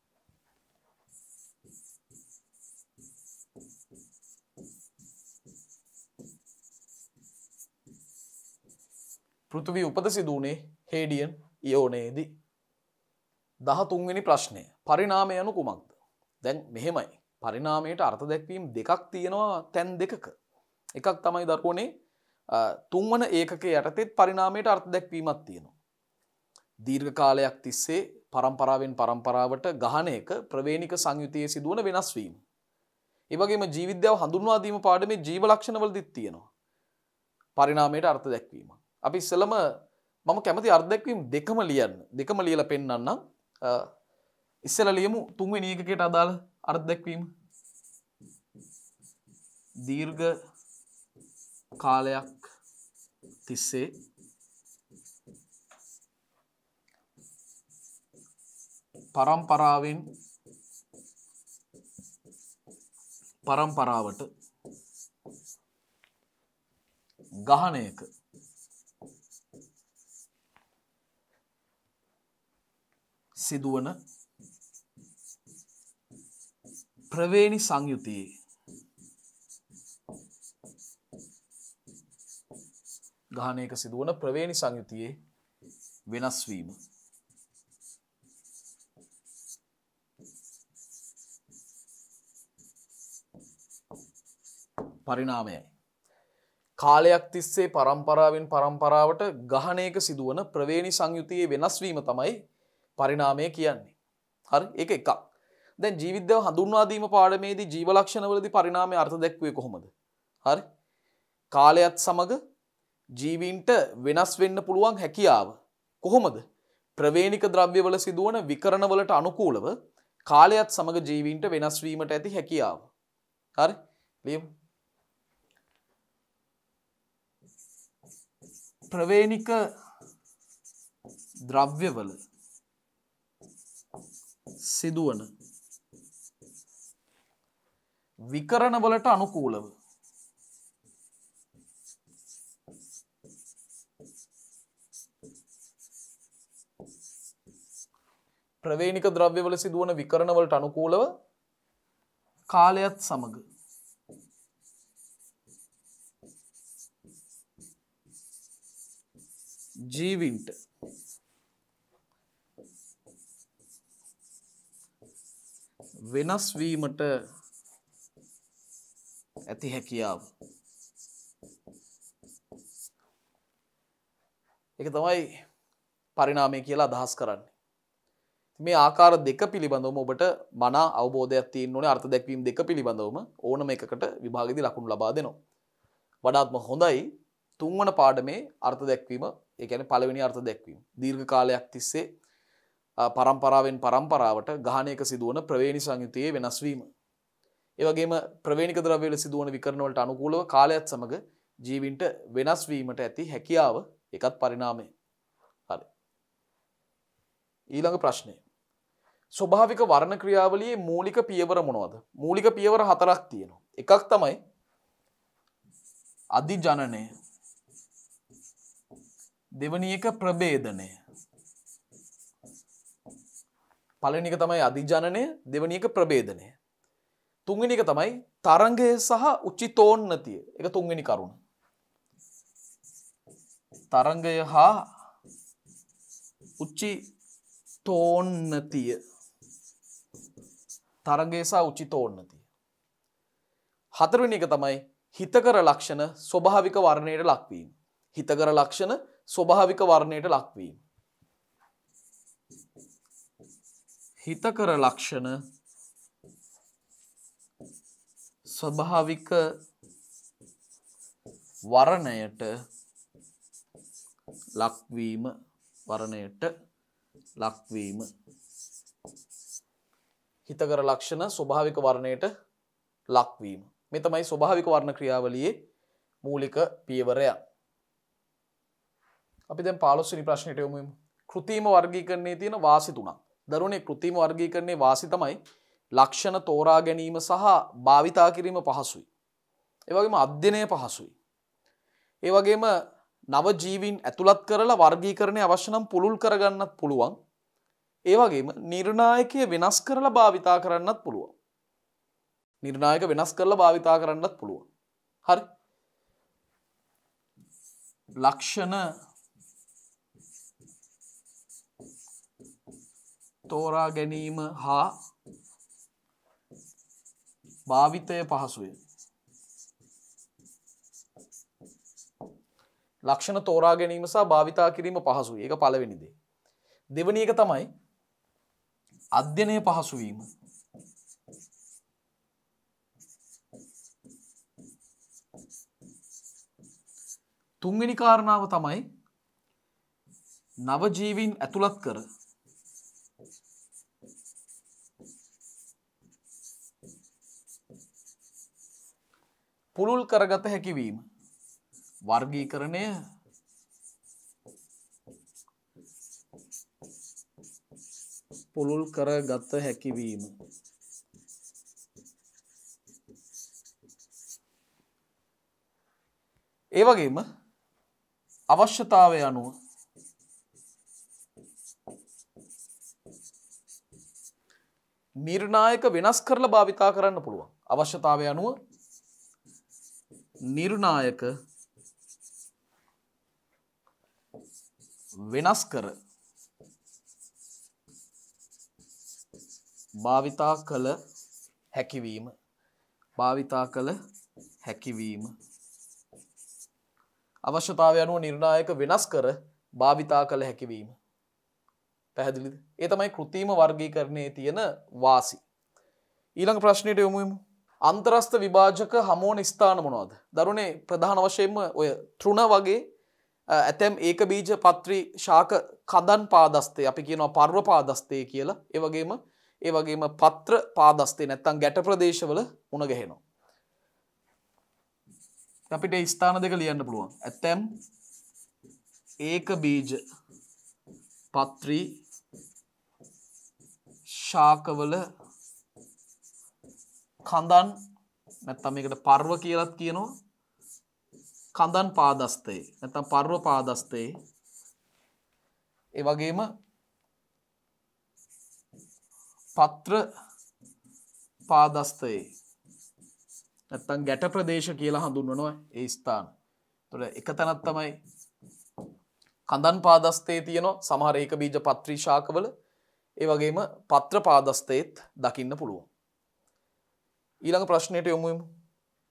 S1: පෘතිවී උපද සිදුවනේ හේඩියන් යෝනයේදී. දහතුන්වෙනි ප්‍රශ්නය පරිනාමය යනු කුමක්ද. දැන් මෙහෙමයි. පරිනාමයට අර්ථ දැක්වීම් දෙකක් තියෙනවා තැන් දෙකක. එකක් තමයි දර්කෝනේ තුන්වන ඒකක යටතෙත් පරිනාමයට අර්ථ දැක්වීමත් තියෙනවා. දීර්ඝ කාලයක් තිස්සේ පරම්පරාවෙන් පරම්පරාවට ගහන එක ප්‍රවේණික සංයුතියේ සිදුවන වෙනස්වීම. ඒවගේම ජීවිද්‍යාව හඳුන්වාදීම පාඩමේ ජීව ලක්ෂණවලදිත් තියෙනවා. පරිනාමයට අර්ථ දැක්වීමක්. අපි ඉස්සලම මම කැමති අර්දැක්වීම් දෙකම ලියන්න දෙකම ලියල පෙන්න්නම් ඉස්සල ලියමු තුන්ව නියකට අදාළ අර්දැක්වීම දීර්ග කාලයක් තිස්සේ පරම්පරාවෙන් පරම්පරාවට ගහනයක සිදුවන ප්‍රවේණි සංයුතියේ ගානයක සිදුවන ප්‍රවේණි සංයුතියේ වෙනස්වීම. පරිණාමයයි. කාලයක් තිස්සේ පරම්පරාවෙන් පරම්පරාවට ගහනයක සිදුවන ප්‍රවේණි සංයුතියේ වෙනස්වීම තමයි පරිණාමය කියන්නේ. හරි ඒක එකක්. දැන් ජීවිද්‍යව හඳුන්වාදීම පාඩමේදී ජීවලක්ෂණවලදී පරිණාමය අර්ථ දැක්වේ කොහොමද? හරි. කාලයත් සමග ජීවීන්ට වෙනස් වෙන්න පුළුවන් හැකියාව කොහොමද? ප්‍රවේනික ද්‍රව්‍යවල සිදුවන විකරණවලට අනුකූලව කාලයත් සමග ජීවීන්ට වෙනස් වීමට ඇති හැකියාව. හරි? ලියමු. ප්‍රවේනික ද්‍රව්‍යවල සිදුවන විකරණ වලට අනුකූලව ප්‍රවේනික ද්‍රව්‍යවල සිදුවන විකරණ වලට අනුකූලව කාලයත් සමග ජීවින්ට වෙනස් වීමට ඇති හැකියාව. ඒක තමයි පරිණාමය කියලා අදහස් කරන්නේ. මේ ආකාර දෙක පිළිබඳවම ඔබට මනා අවබෝධයක් තියෙන්න ඕනේ අර්ථ දැක්වීම දෙක පිළිබඳවම ඕනම එකකට විභාගෙදී ලකුණු ලබා දෙනවා. වඩාත්ම හොඳයි තුන්වන පාඩමේ අර්ථ දැක්වීම ඒ කියන්නේ පළවෙනි අර්ථ දැක්වීම. දීර්ඝ කාලයක් තිස්සේ පරම්පරාවෙන් පරම්පරාවට ගානයක සිදුවන ප්‍රවේණි සංයුතියේ වෙනස්වීම. ඒවගේම ප්‍රවේණික ද්‍රව්‍යවල සිදුවන විකරණවලට අනුකූලව කාලයත් සමග ජීවින්ට වෙනස්වීමට ඇති හැකියාව එකත් පරිණාමය. හරි. ඊළඟ ප්‍රශ්නය. ස්වභාවික වර්ණ ක්‍රියාවලියේ මූලික පියවර මොනවද? මූලික පියවර හතරක් තියෙනවා. එකක් තමයි අධිජනනය. දෙවනි එක ප්‍රභේදනය. පලනික තමයි අධිජනනය දෙවනියක ප්‍රබේධනය. තුංගනික තමයි තරංගය සහ උච්චිතෝන්නතිය එක තුංගනි කරුණ. තරංගය හා උච්චි තෝන්නතිය තරගය සහ උච්චිතෝන්නතිය. හතරවෙනි එක තමයි හිතකර ලක්ෂණ ස්වභාවික වර්ණයට ලක්වීම. හිතකර ලක්ෂණ ස්වභාවික වර්ණයට ලක්වීම. හිතකර ලක්ෂණ ස්වභාවික වරණයට ලක්වීම වරණයට ලක්වීම හිතකර ලක්ෂණ ස්වභාවික වර්ණයට ලක්වීම මේ තමයි ස්වභාවික වර්ණ ක්‍රියාවලියේ මූලික පියවරය අපි දැන් 15 වෙනි ප්‍රශ්නෙට යමු කෘතිම වර්ගීකරණයේ තියෙන වාසි තුනක් දරුණේ කෘතිම වර්ගීකරණය වාසි තමයි ලක්ෂණ තෝරා ගැනීම සහ භාවිතා කිරීම පහසුයි. ඒවගේම අධ්‍යනය පහසුයි. ඒවගේම නව ජීවින් ඇතුළත් කරලා වර්ගීකරණය අවශ්‍යනම් පුළුල් කරගන්නත් පුළුවන්. ඒවගේම නිර්ණායකය වෙනස් කරලා භාවිතා කරන්නත් පුළුවන්. නිර්ණායක වෙනස් කරලා භාවිතා කරන්නත් පුළුවන්. හරි ලක්ෂණ තෝරා ගැනීම හා භාවිතය පහසුය. ලක්ෂණ තෝරා ගැනීම සහ භාවිතා කිරීම පහසු ඒක පලවෙනිදේ. දෙවනි එක තමයි අධ්‍යනය පහසුවීම. තුන්වෙනි කාරණාව තමයි නවජීවින් ඇතුළත් කර පුළුල් කරගත හැකිවීම. වර්ගීකරණය පුළුල් කරගත හැකිවීම. ඒ වගේම අවශ්‍යතාවය අනුව නිර්ණායක වෙනස් කරලා භාවිතා කරන්න පුළුවන් අවශ්‍යතාවය අනුව නිර්ණායක වෙනස් කර භාවිතා කළ හැකිවීම භාවිතා කළ හැකිවීම අවශ්‍යතාවය අනුව නිර්ණායක වෙනස් කර භාවිතා කළ හැකිවීම පැහැදිලිද ඒ තමයි කෘතිම වර්ගීකරණයේ තියෙන වාසි ඊළඟ ප්‍රශ්නයට යොමුමු අන්තරස්ත විභාජක හමෝන ස්ථාන මොනවද දරුණේ ප්‍රධාන වශයෙන්ම ඔය තෘණ වගේ ඇතැම් ඒක බීජ පත්‍රී ශාක කදන් පාදස්තේ අපි කියනවා පර්ව පාදස්තේ කියලා ඒවගේම ඒ වගේම පත්‍ර පාදස්තේ නැත්තම් ගැට ප්‍රදේශවල උණගැහෙනවා අපිට ස්ථාන දෙක ලියන්න පුළුවන් ඇත්තැම් ඒක බීජ පත්‍රී ශාකවල කඳන් නැත්තම් මේකට පර්ව කියලත් කියනවා කඳන් පාදස්තේ නැත්තම් පර්ව පාදස්තේ ඒ වගේම පත්‍ර පාදස්තේ නැත්තම් ගැට ප්‍රදේශ කියලා හඳුන්වනවා ඒ ස්ථාන. එතකොට එක තැනක් තමයි කඳන් පාදස්තේ තියෙනවා සමහර ඒක බීජ පත්‍රී ශාකවල ඒ වගේම පත්‍ර පාදස්තේත් දකින්න පුළුවන්. ඊළඟ ප්‍රශ්නයට යොමුමු.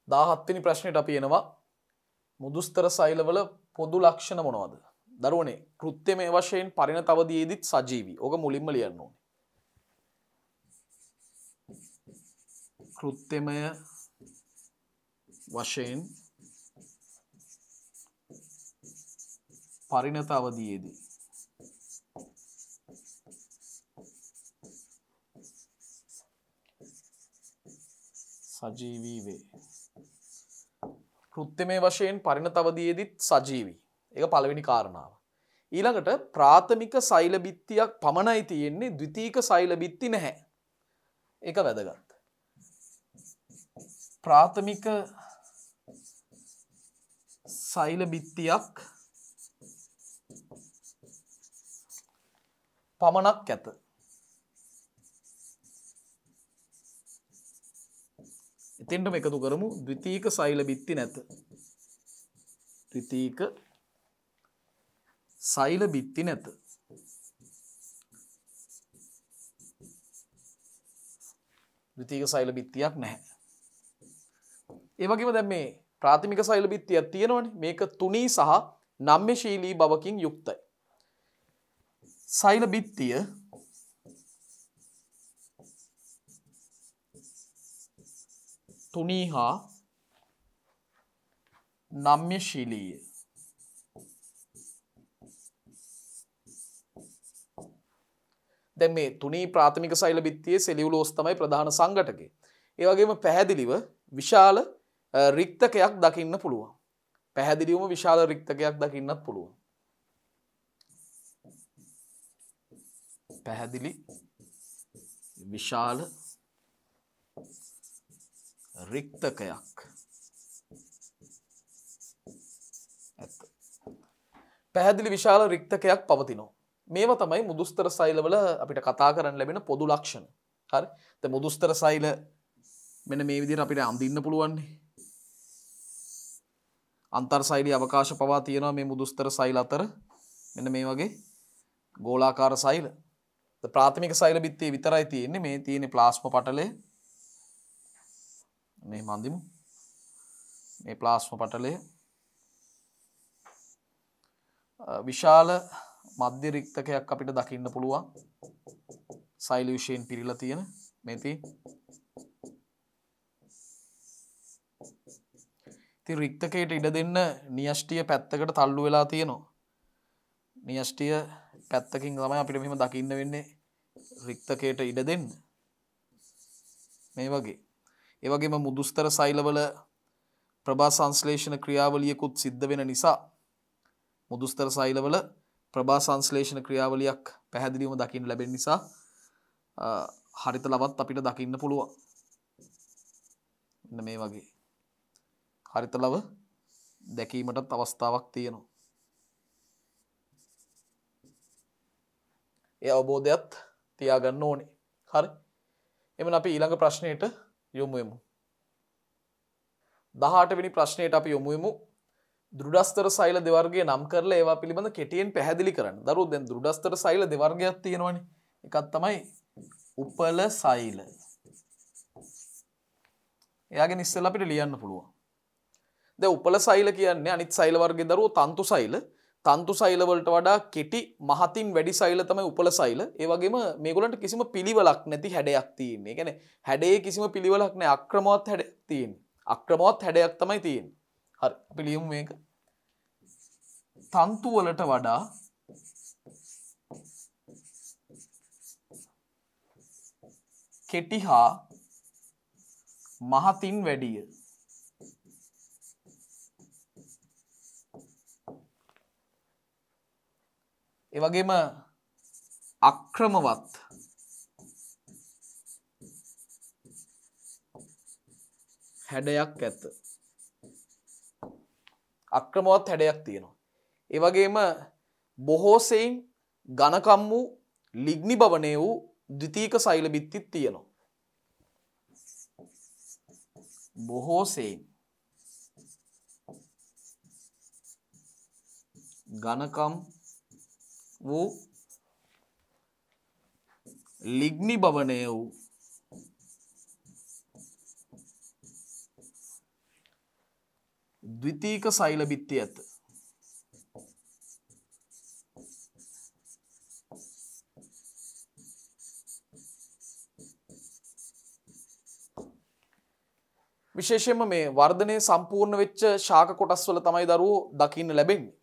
S1: දාහත්වනි ප්‍රශ්නයට අපි එනවා මුදුස්තර සයිලවල පොදු ලක්ෂණ මොනවද. දරුවනේ කෘත්‍ය මේ වශයෙන් පරිණ තවදයේදත් සජීවී ඕක මුලින්ම ලියන්න ඕන. කෘත්‍යමය වශයෙන් පරිණත අවදයේදී සජීවී වේ. කෘත්‍යමය වශයෙන් පරිණතවදයේදීත් සජීවී. ඒක පළවෙනි කාරණාව. ඊළඟට ප්‍රාථමික සෛලබිත්තියක් පමණයි තියෙන්නේ ද්විතීක සෛලබිත්ති නැහැ. එක වැදගත්. ප්‍රාථමික සෛලබිත්තියක් පමණක් ඇත. එතෙන්ටම එකතු කරමු ද්විතීක සෛල බිත්ති නැත. ද්විතීක සෛල බිත්ති නැත. ද්විතීක සෛල බිත්තියක් නැහැ. ඒ වගේම දැන් මේ ප්‍රාථමික සෛල බිත්තියක් තියෙනවනේ. මේක තුනී සහ නම්‍යශීලී බවකින් යුක්තයි. සෛල බිත්තිය තුනී හා නම්්‍ය ශීලීය දැ මේ තුනී ප්‍රාථමික සයිල බිත්තියේ සෙලියවුලෝස් තමයි ප්‍රධාන සංගටක. ඒවගේම පැහැදිලිව විශාල රික්තකයක් දකින්න පුළුවන්. පැහැදිලිවම විශාල රික්තකයක් දකින්නත් පුළුවන්. පැහැදිලි විශාල රික්තකයක් ඇත්ත පැහැදිලි විශාල රික්තකයක් පවතිනවා මේවා තමයි මුදුස්තර සෛලවල අපිට කතා කරන්න ලැබෙන පොදු ලක්ෂණ හරි මුදුස්තර සෛල මෙන මේ විදිර අපිට අඳන්න පුළුවන්නේ අන්තර්සයිලි අවකාශ පවා තියෙනවා මේ මුදුස්තර සෛල අතර මෙන මේ වගේ ගෝලාකාර සෛල ප්‍රාථමික සෛල බිත්තේ විතරයි තියෙන්නේ මේ තියෙන ප්ලාස්ම පටලේ මේ මන්දිමු මේ ප්ලාස්ම පටලය විශාල මධ්‍යරික්තකයක් අපිට දකින්න පුළුවන් සයිලිවිෂයෙන් පිරිල තියෙන මෙති ති රික්තකයට ඉඩ දෙන්න නිියෂ්ටිය පැත්තකට තල්ලු වෙලා තියෙනවා නිියෂ්ටිය පැත්තකින් තමයි අපිට මෙම දකින්න වෙන්නේ රික්තකයට ඉඩ දෙන්න මේ වගේ ඒවගේම මුදුස්තර සයිලවල ප්‍රභා සංස්ලේෂණ ක්‍රියාවලියකුත් සිද්ධ වෙන නිසා මුදුස්තර සයිලවල ප්‍රභා සංස්ලේෂණ ක්‍රියාවලියක් පැහැදිලිවම දකින්න ලැබෙන නිසා හරිත ලවත් අපිට දකින්න පුළුවන් ඉන්න මේ වගේ හරිත ලව දැකීමටත් අවස්ථාවක් තියෙනවා ඒ අවබෝධයත් තියාගන්න ඕනේ හරි එමන අපි ඊළඟ ප්‍රශ්නයට යොමුයමු. දහටවෙනි ප්‍රශ්නයට අපි යොමුයමු දෘඩස්තර සයිල දෙවර්ගේ නම් කරලා ඒවා පිළිබඳ කෙටියෙන් පැහැදිලි කරන්න දරු දැන් දෘඩස්තර සයිල දෙවර්ගයක් තියෙනවනි එකත් තමයි උපල සයිල එයාගෙන ඉස්සෙල් අපිට ලියන්න පුළුවන් ද උපල සයිල කියන්නේ අනිත් සයිල වර්ගේ දරුවෝ තන්තු සයිල තන්තු සයිලවලට වඩා කෙටි මහතින් වැඩි සයිල තමයි උපල සයිල ඒවගේම මේගොලන්ට කිසිම පිළිවලක් නැති හැඩයක් තියන්නේ ගැන හැඩේ කිසිම පිළිවලක් නෑ අක්‍රමවත් හැඩ තියෙන් අක්‍රමවත් හැඩයක් තමයි තියෙන් හරි පිළියම් මේක තන්තුවලට වඩා කෙටි හා මහතින් වැඩිය ඒවගේම අක්‍රමවත් හැඩයක් ඇත්ත අක්‍රමවත් හැඩයක් තියෙනවා. ඒවගේම බොහෝසයින් ගණකම් වූ ලිග්නි භවනය වූ ද්විතීක සෛල බිත්තිත් තියෙනවා. බොහෝසයින් ගණකම් වූ ලිග්නි භවනය වූ ද්විතීක සෛල බිත්ති ඇත. විශේෂයෙන්ම මේ වර්ධනය සම්පූර්ණ වෙච්ච ශාක කොටස්වල තමයි දරුවෝ දකින්න ලැබෙන්නේ.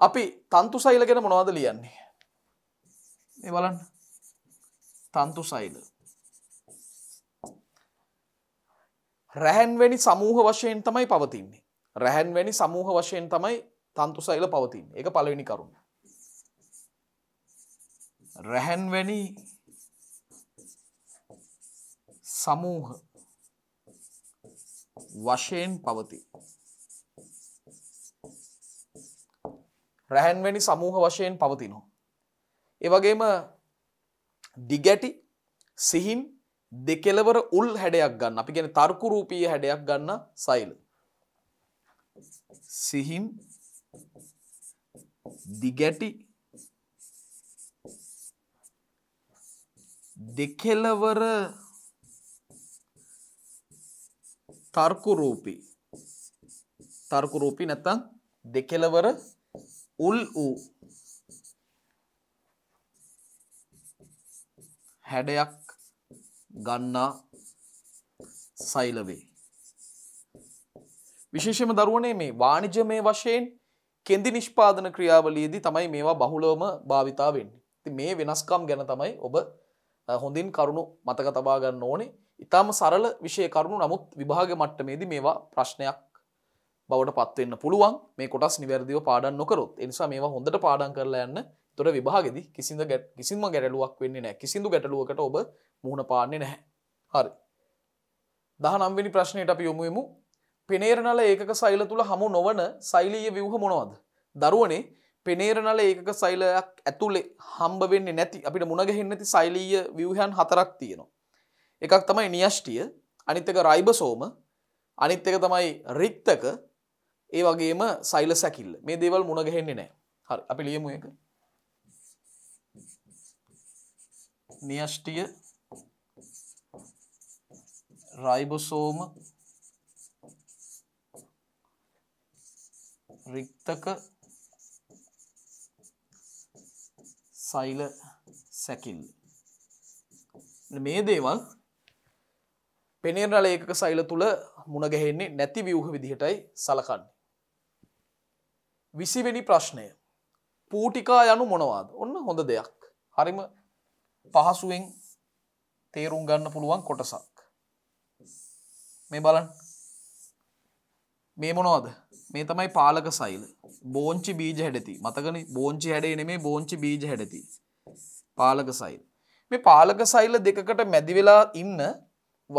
S1: අපි තන්තු සෛල ගැන මොනවද ලියන්නේ මේ බලන්න තන්තු සෛල රැහැන්වැනි සමූහ වශයෙන් තමයි පවතින්නේ රැහැන්වැනි සමූහ වශයෙන් තමයි තන්තු සෛල පවතින් එක පලවෙනි කරුණ රැහැන්වැනි සමූහ වශයෙන් පවති රැහැන්වැනි සමූහ වශයෙන් පවතිනවා. ඒවගේම දිගැටි සිහින් දෙකෙලවර උල් හැඩයක් ගන්න අපි ගැන තර්කුරූපීය හැඩයක් ගන්න සයිල. සිහින් දිගැටි දෙකෙලවර තර්කුරූපී තර්කුරූපී නැත්තං දෙකෙලවර උල් වූ හැඩයක් ගන්නා සෛල වේ. විශේෂම දරුවනේ මේ වාණිජමය වශයෙන් කෙන්දි නිෂ්පාදන ක්‍රියාවලියේදී තමයි මේවා බහුලවම භාවිතා වෙන්නේ. ඉතින් මේ වෙනස්කම් ගැන තමයි ඔබ හොඳින් කරුණු මතක තබා ගන්න ඕනේ. ඊටාම සරල විෂය කරුණු නමුත් විභාග මට්ටමේදී මේවා ප්‍රශ්නයක් බවට පත්වෙන්න පුළුවන් මේ කොටස් නිවැරදිව පාඩන් නොකරොත් එනිසා මේවා හොඳට පාඩන් කරලා යන්න තොට විභාගෙදි කිසිද කිසිම ගැටලුවක් වෙන්නේ නෑ කිසිදු ගැටලුවකට ඔබ මුහුණ පාන්නේ නැහැ හරි දහනම්වෙනි ප්‍රශ්නයට අපි යොමුයමු පෙනේරනල ඒකක සෛල තුළ හමු නොවන සෛලීය විවහ මොනවද දරුවනේ පෙනේරනල ඒකක සෛලයක් ඇතුළේ හම්බ වෙන්න නැති අපිට මුණගහෙන්න ඇති සෛලීය විවහයන් හතරක් තියෙනවා එකක් තමයි නිියෂ්ටිය අනිත්තක රයිබසෝම අනිත් එක තමයි රික්තක ඒ වගේම සයිල සැකිල්ල මේ දේවල් මුණගහෙන්නේ නෑ හරි අපි ලියමු එක නියෂ්ටිය රයිබොසෝම රික්තක සයිල සැකිල් මේ දේවල් පෙනේරල ඒක සයිල තුළ මුණගැහෙන්නේ නැති වියහ විදිහටයි සලකන්න විසිවෙනි ප්‍රශ්නය පූටිකා යනු මොනවාද ඔන්න හොඳ දෙයක් හරිම පහසුවෙන් තේරුම් ගන්න පුළුවන් කොටසක් මේ බලන් මේ මොනවාද මේ තමයි පාලක සයිල බෝංචි බීජ හැඩති මතකන බෝංචි හැඩේ නෙමේ බෝංචි බීජ හැඩති පාලක සයිල් මේ පාලක සයිල දෙකකට මැදිවෙලා ඉන්න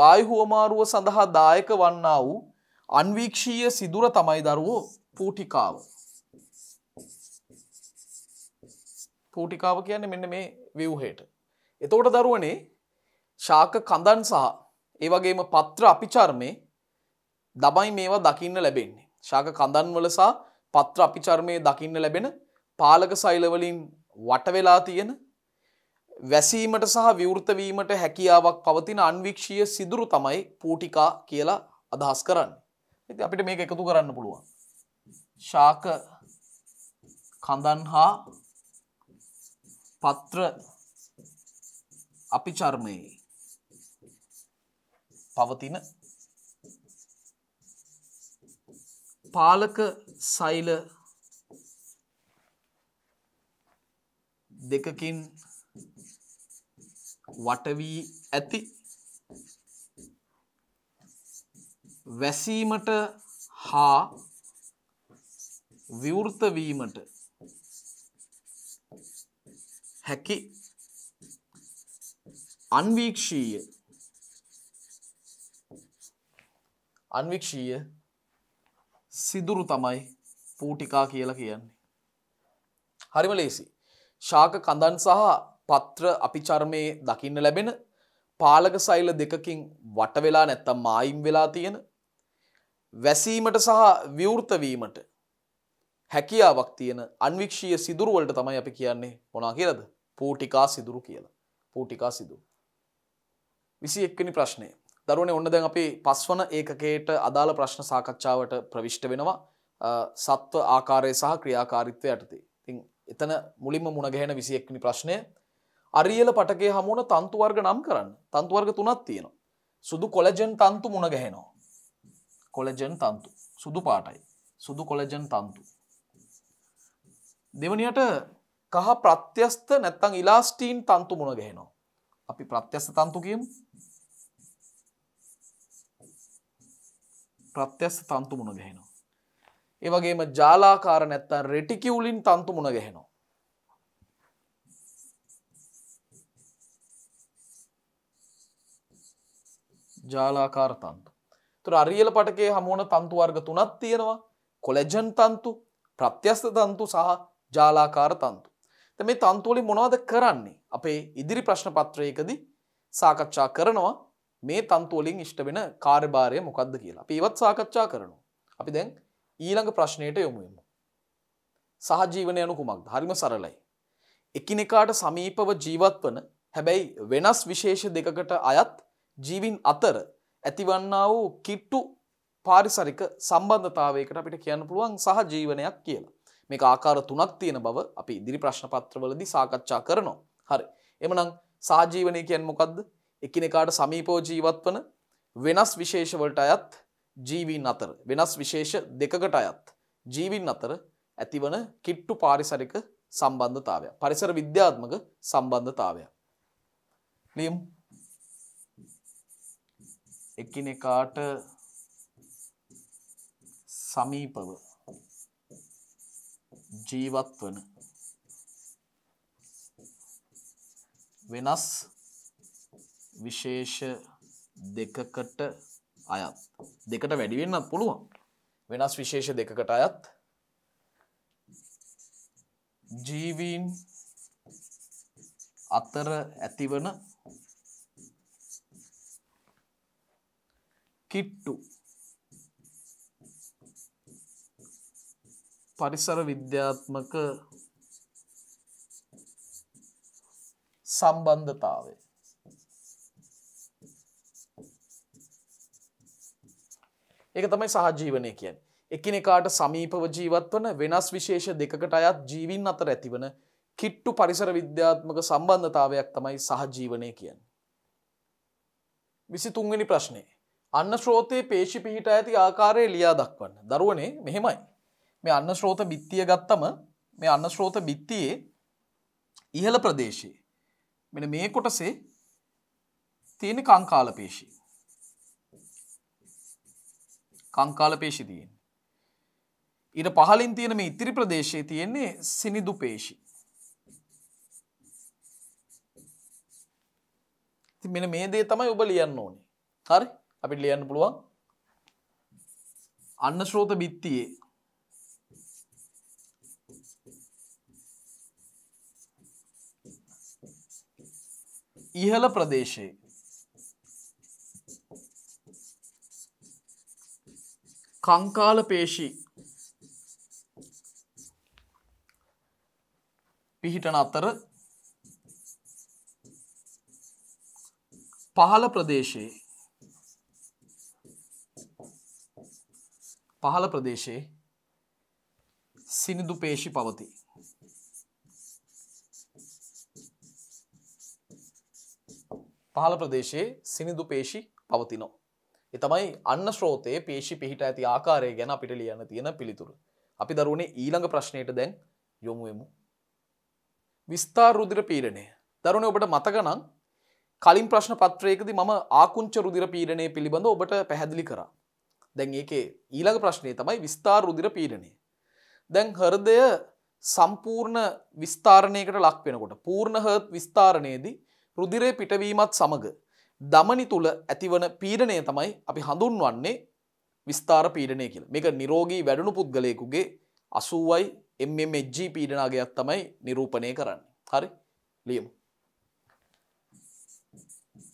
S1: වායුහුවමාරුව සඳහා දායක වන්නා වූ අන්වීක්ෂීය සිදුර තමයි දරුවෝ පූටිකාව කූටිකාව කියන්නේ මෙන්න මේ විව්හයට. එතෝට දරුවනේ ශාක කඳන් සහ ඒවගේම පත්‍ර අපිචර්මය දබයි මේවා දකින්න ලැබෙන්නේ. ශාක කඳන් වලසා පත්‍ර අපිචර්මය දකින්න ලැබෙන පාලක සෛලවලින් වටවෙලා තියෙන වැසීමට සහ විවෘතවීමට හැකියාවක් පවතින අන්වික්ෂය සිදුරු තමයි පූටිකා කියලා අදහස් කරන්න. ඇති අපිට මේක එකතු කරන්න පුළුවන්. ශාක කඳන් හා පත්‍ර අපි චර්මයේ පවතින පාලක සෛල දෙකකින් වටවී ඇති වැසීමට හා විවෘතවීමට හැකි අන්වීක්ෂීය අන්වික්ෂීය සිදුරු තමයි පූටිකා කියලා කියන්නේ. හරිම ලේසි. ශාක කඳන් සහ පත්‍ර අපිචර්මයේ දකින්න ලැබෙන පාලක සෛල දෙකකින් වට වෙලා නැත්තම් මායිම් වෙලා තියෙන වැසීමට සහ විවෘත වීමට හැකියාවක් තියෙන අන්වික්ෂීය සිදුරු වලට තමයි අපි කියන්නේ මොනවා කියලාද? පූටිකා සිදුරු කියලා. පූටිකා සිදුරු. විසි එක්කනි ප්‍රශ්නය දරුවනේ ඔන්න දැන් අපි පස්වන ඒකකයට අදාළ ප්‍රශ්න සාකච්ඡාවට ප්‍රවිෂ්ට වෙනවා සත්ව ආකාරය සහ ක්‍රියාකාරිත්වය යටතේ. ඉතින් එතන මුලින්ම මුණගැහෙන 21වෙනි ප්‍රශ්නය අරියල පටකේ හමුවන තන්තු වර්ග නම් කරන්න. තන්තු වර්ග තුනක් තියෙනවා. සුදු කොලජන් තන්තු මුණගැහෙනවා. කොලජන් තන්තු සුදු පාටයි. සුදු කොලජන් තන්තු. දෙවනියට කහ ප්‍රත්‍යස්ත නැත්තං ඉලාස්ටීන් තන්තු මුණ ගැහෙනවා. අපි ප්‍රත්‍යස්ත තන්තු කියමු. ප්‍රත්‍යස්ත තන්තු මුණ ගැහෙනවා. ඒ වගේම ජාලාකාර නැත්තම් රෙටිකියුලින් තන්තු මුණ ගැහෙනවා. ජාලාකාර තන්තු. ඒතර අරියල පටකේ හමුවන තන්තු වර්ග තුනක් තියෙනවා. කොලජන් තන්තු, ප්‍රත්‍යස්ත තන්තු සහ ජාලාකාර තන්තු. මේ තන්තුවලි මොනවද කරන්නේ අපේ ඉදිරි ප්‍රශ්න පත්‍රයකදී සාකච්ඡා කරනවා මේ තන්තුවලින් ඉෂ්ට වෙන කාර්භාරය මොකක්ද කියලා අපි ඒවත් සාකච්ඡා කරනවා. අපි දැන් ඊළඟ ප්‍රශ්නයට යොමුයමු. සහජීවනය යනු කුමක්ද හරිම සරලයි. එකිනෙකාට සමීපව ජීවත් වන හැබැයි වෙනස් විශේෂ දෙකකට අයත් ජීවින් අතර ඇතිවන්නා වූ කිට්ටු පාරිසරික සම්බන්ධතාවයකට අපිට කියන්න පුළුවන් සහජීවනයක් කියලා. මේක ආකාර තුනක් තියෙන බව අපි ඉදිරි ප්‍රශ්න පත්‍රවලදී සාකච්ඡා කරනවා. හරි. එමනම් සාජීවනය කියන්නේ මොකද්ද? එකිනෙකාට සමීපව ජීවත් වන වෙනස් විශේෂ වලට අයත් ජීවීන් අතර වෙනස් විශේෂ දෙකකට අයත් ජීවීන් අතර ඇතිවන කිට්ටු පාරිසරික සම්බන්ධතාවය. පරිසර විද්‍යාත්මක සම්බන්ධතාවය. ලියමු. එකිනෙකාට සමීපව ජීවත් වන වෙනස් විශේෂ දෙකකට අයත් දෙකට වැඩිවෙන්නත් පුළුවන් වෙනස් විශේෂ දෙකකට අයත් ජීවීන් අතර ඇතිවන කිට්ටු පරිසර විද්‍යාත්මක සම්බන්ධතාවය ඒක තමයි සහජීවනය කියන් එකනෙකාට සමීපව ජීවත් වන වෙනස් විශේෂ දෙකට අයත් ජීවින් අතර ඇතිවන කිට්ටු පරිසර විද්‍යාත්මක සම්බන්ධතාවයක් තමයි සහජීවනය කියන්. විසි තුන්වෙනි ප්‍රශ්නය අන්න ශ්‍රෝතයේ පේෂි පිහිට ඇති ආකාරය ලියා දක්වන්න දරුවනේ මෙහෙමයි මේ අන්න ශ්‍රෝත බිත්තිය ගත්තම මේ අන්න ශ්‍රෝත බිත්තියේ ඉහළ ප්‍රදේශයේ මෙන මේ කොටසේ තියෙන කංකාල පේශී. කංකාල පේශි තියෙන්. ඊට පහලින් තියෙන මේ ඉතිරි ප්‍රදේශයේ තියෙන්නේ සිනිදු පේශි. ඉතින් මෙන්න මේ දේ තමයි ඔබ ලියන්න ඕනේ. හරි? අපිට ලියන්න පුළුවන් අන්න ශ්‍රෝත බිත්තියේ ඉහළ ප්‍රදේශයේ කංකාල පේශී පිහිටන අතර පහළ ප්‍රදේශයේ පහළ ප්‍රදේශයේ සිනිදු පේශි පවතී පහළ ප්‍රදේශයේ සිනිදු පේශි පවතිනෝ. එතමයි අන්න ශ්‍රෝතයේ පේශි පිහිට ඇති ආකාරය ගැන අපිට ලියන්න තියෙන පිළිතුර. අපි දරුණේ ඊළඟ ප්‍රශ්නයට දැන් යොමුවෙමු. විස්ථා රුදිර පීරණය. දරුණේ ඔබට මතකනම් කලින් ප්‍රශ්න පත්‍රයකදී මම ආකුංච රුදිර පීරණය පිළිබඳ ඔබට පැහැදිලි කරා. දැන් ඒකේ ඊළඟ ප්‍රශ්නය තමයි විස්ථා රුදිර පීරණය. දැන් හෘදය සම්පූර්ණ විස්ථාරණයකට ලක් වෙනකොට පූර්ණ හර්ත් විස්ථාරණයේදී රුදිරය පිටවීමත් සමග දමනි තුළ ඇතිවන පීඩනය තමයි අපි හඳුන්වන්නේ විස්ථාර පීඩනය කියලා මේක නිරෝගී වැඩුණු පුද්ගලයෙකුගේ අසුවයි එMG පීඩනාගයක් තමයි නිරූපණය කරන්න හරි ලියමු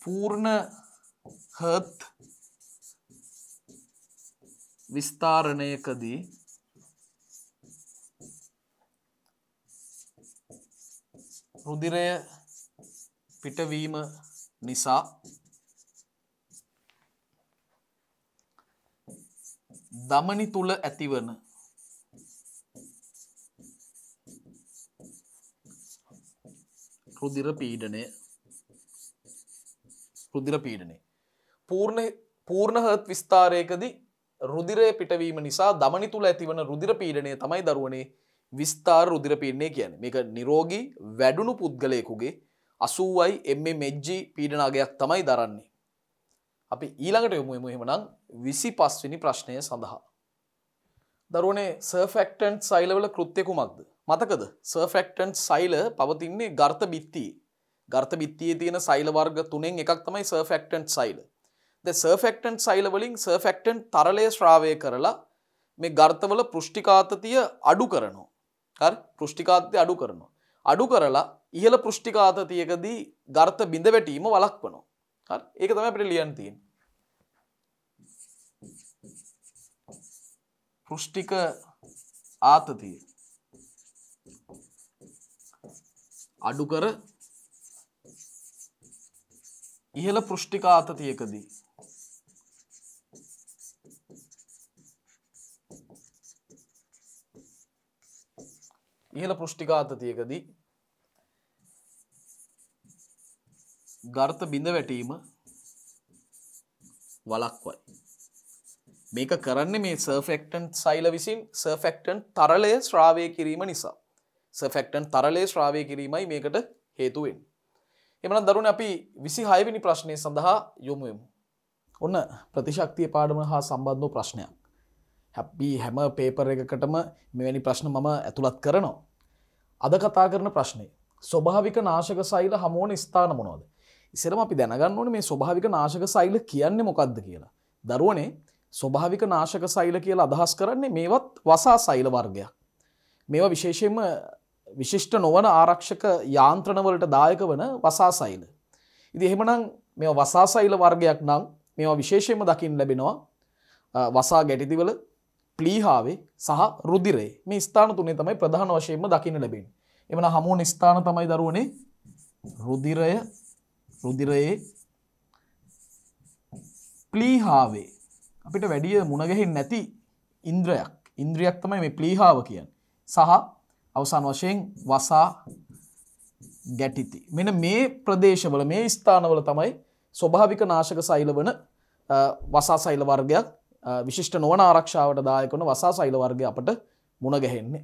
S1: පූර්ණ හත් විස්ථාරණයකදී රුදිරය පිටවීම නිසා දමනි තුල ඇතිවන රුධිර පීඩනය රුධිර පීඩනය පූර්ණ පූර්ණ හත් විස්ථාරයකදී රුධිරය පිටවීම නිසා දමනි තුල ඇතිවන රුධිර පීඩනය තමයි දරුවනේ විස්ථාර රුධිර පීඩනය කියන්නේ මේක නිරෝගී වැඩුණු පුද්ගලයෙකුගේ අසූවයි එම මෙජ්ජි පීඩනාගයක් තමයි දරන්නේ. අපි ඊළඟට යොමු එමු එහෙමනම් විසි පස්විනි ප්‍රශ්නය සඳහා. දරුවනේ සර්ෆෙක්ටන්් සයිලවල කෘත්්‍යකුමක්ද. මතකද සර්ෆෙක්ටන්් සයිල පවතින්නේ ගර්ත බිත්තිී ගර්ත බිත්තියේ තියෙන සයිලවර්ග තුනෙන් එකක් තමයි සර්ෆෙක්ටන්් සයිල. ද සර්ෆෙක්ටන්් සයිලවලින් සර්ෆෙක්ටන්් තරලය ශ්‍රාවය කරලා මේ ගර්තවල පෘෂ්ටිකාතතිය අඩු කරනවා. පෘෂ්ටිකාත්ය අඩු කරනවා. අඩු කරලා ඉහළ පෘෂ්ටිකාතතියකදී ගර්ත බිඳ වැටීම වලක් වනවා ඒක තම අපට ලියන් තියෙන් පෘෂ්ටික ආතතිය අඩු කර ඉහළ පෘෂ්ටිකාතතියකදී ඉහළ පෘෂ්ටිකාතතියකදී ගර්ථ බිඳ වැටීම වලක්වයි. මේක කරන්න මේ සර්ෆෙක්ටන් සයිල විසින් සර්ෆෙක්ටන් තරලය ශ්‍රාවය කිරීම නිසා. සෆෙක්ටන් තරලේ ශ්‍රාවය කිරීමයි මේකට හේතුවෙන්. එමන දරුණ අපි විසි හයවිනි ප්‍රශ්නය සඳහා යොමුයමු. ඔන්න ප්‍රතිශක්තිය පාඩම හා සම්බන්ධ ප්‍රශ්නයක්. හැප්පි හැම පේපර එකකටම මෙවැනි ප්‍රශ්න මම ඇතුළත් කරනවා. අද කතා කරන ප්‍රශ්නය. ස්වභාවික නාශක සෛල හමුවන ස්ථාන මොනෝද. ඉසරම අපි දැනගන්න ඕන මේ ස්වභාවික නාශක සෛල කියන්නේ මොකක්ද කියලා. දරුවනේ ස්වභාවික නාශක සෛල කියලා අදහස් කරන්නේ මේවත් වසා සෛල වර්ගයක්. මේවා විශේෂයෙන්ම විශිෂ්ට නොවන ආරක්ෂක යාන්ත්‍රණවලට දායක වන වසා සෛල. ඉතින් එහෙමනම් මේ වසා සෛල වර්ගයක් නම් මේවා විශේෂයෙන්ම දකින්න ලැබෙනවා වසා ගැටිතිවල ප්ලීහාවේ සහ රුධිරේ මේ ස්ථාන තුනේ තමයි ප්‍රධාන වශයෙන්ම දකින්න ලැබෙන්නේ. එමනම් හමුවන ස්ථාන තමයි දරුවනේ රුධිරය රුදිරයේ ප්ලීහාවේ අපිට වැඩිය මුණගැහින් නැති ඉන්ද්‍රයක් ඉන්ද්‍රියක් තමයි මේ ප්ලීහාව කියන් සහ අවසාන වශයෙන් වසා ගැටිති. මෙන මේ ප්‍රදේශවල මේ ස්ථානවල තමයි ස්වභාවික නාශක සෛල වන වසා සෛල වර්ගයක් විශිෂ්ට නොවන ආරක්ෂාවට දායකන වසා සෛල වර්ගය අපට මුණගැහෙන්නේ.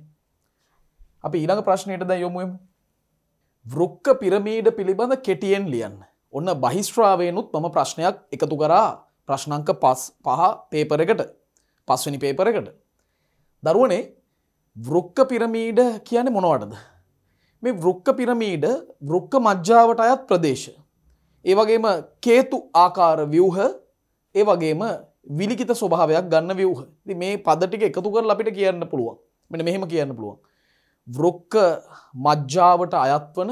S1: අපි ඊළඟ ප්‍රශ්නයට දැ යොමුුවම් වෘක්ක පිරමීඩ පිළිබඳ කෙටියෙන් ලියන්න. ඔන්න බහිස්ත්‍රාවයනුත් මම ප්‍රශ්නයක් එකතු කරා ප්‍රශ්නංක පස් පහ පේපර එකට පස්වනි පේපර එකට. දරුවනේ වෘක්ක පිරමීඩ කියන්නේ මොනවටද. මේ වෘක්ක පිරමීඩ වෘක්ක මජ්ජාවට අයත් ප්‍රදේශ. ඒවගේම කේතු ආකාර ව්‍යවහ ඒවගේම විලිකිත ස්වභාවයක් ගන්න ව්‍යවහ මේ පදටික එකතු කර අපිට කියන්න පුළුවන් මෙන මෙහෙම කියන්න පුළුවන්. වෘක්ක මජ්ජාවට අයත්වන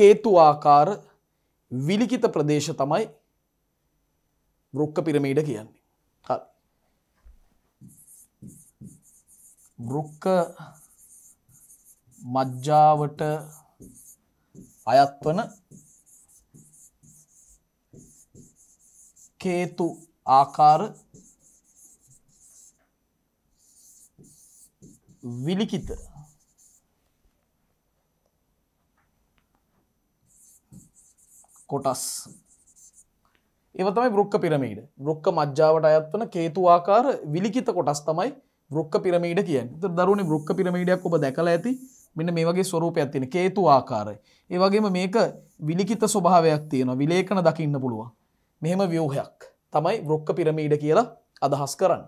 S1: කේතු ආකාර විලිකිත ප්‍රදේශ තමයි වෘක්ක පිරමීඩ කියන්නේ. වෘක්ක මජ්ජාවට අයත්වන කේතු ආකාර විලිකිත කොටස්. ඒවතමයි බෘක්ක පිරමීඩ බෘක්ක මජ්ජාවට අයත්වන කේතුවාකාර විලිකිත කොටස් තමයි බෘක්ක පිරමීඩ කියන් දරුණ බෘක්ක පිරමීඩයක් ඔබ දැකලා ඇති මෙන්න මේ වගේ ස්වරූප ඇතින කේතු ආකාරයි. ඒවගේම මේක විලිකිත ස්වභාවයක් තියෙන විලේකන දකින්න පුළුවන්. මෙහෙම ව්‍යෝහයක් තමයි බෘක්ක පිරමීඩ කියලා අදහස් කරන්න.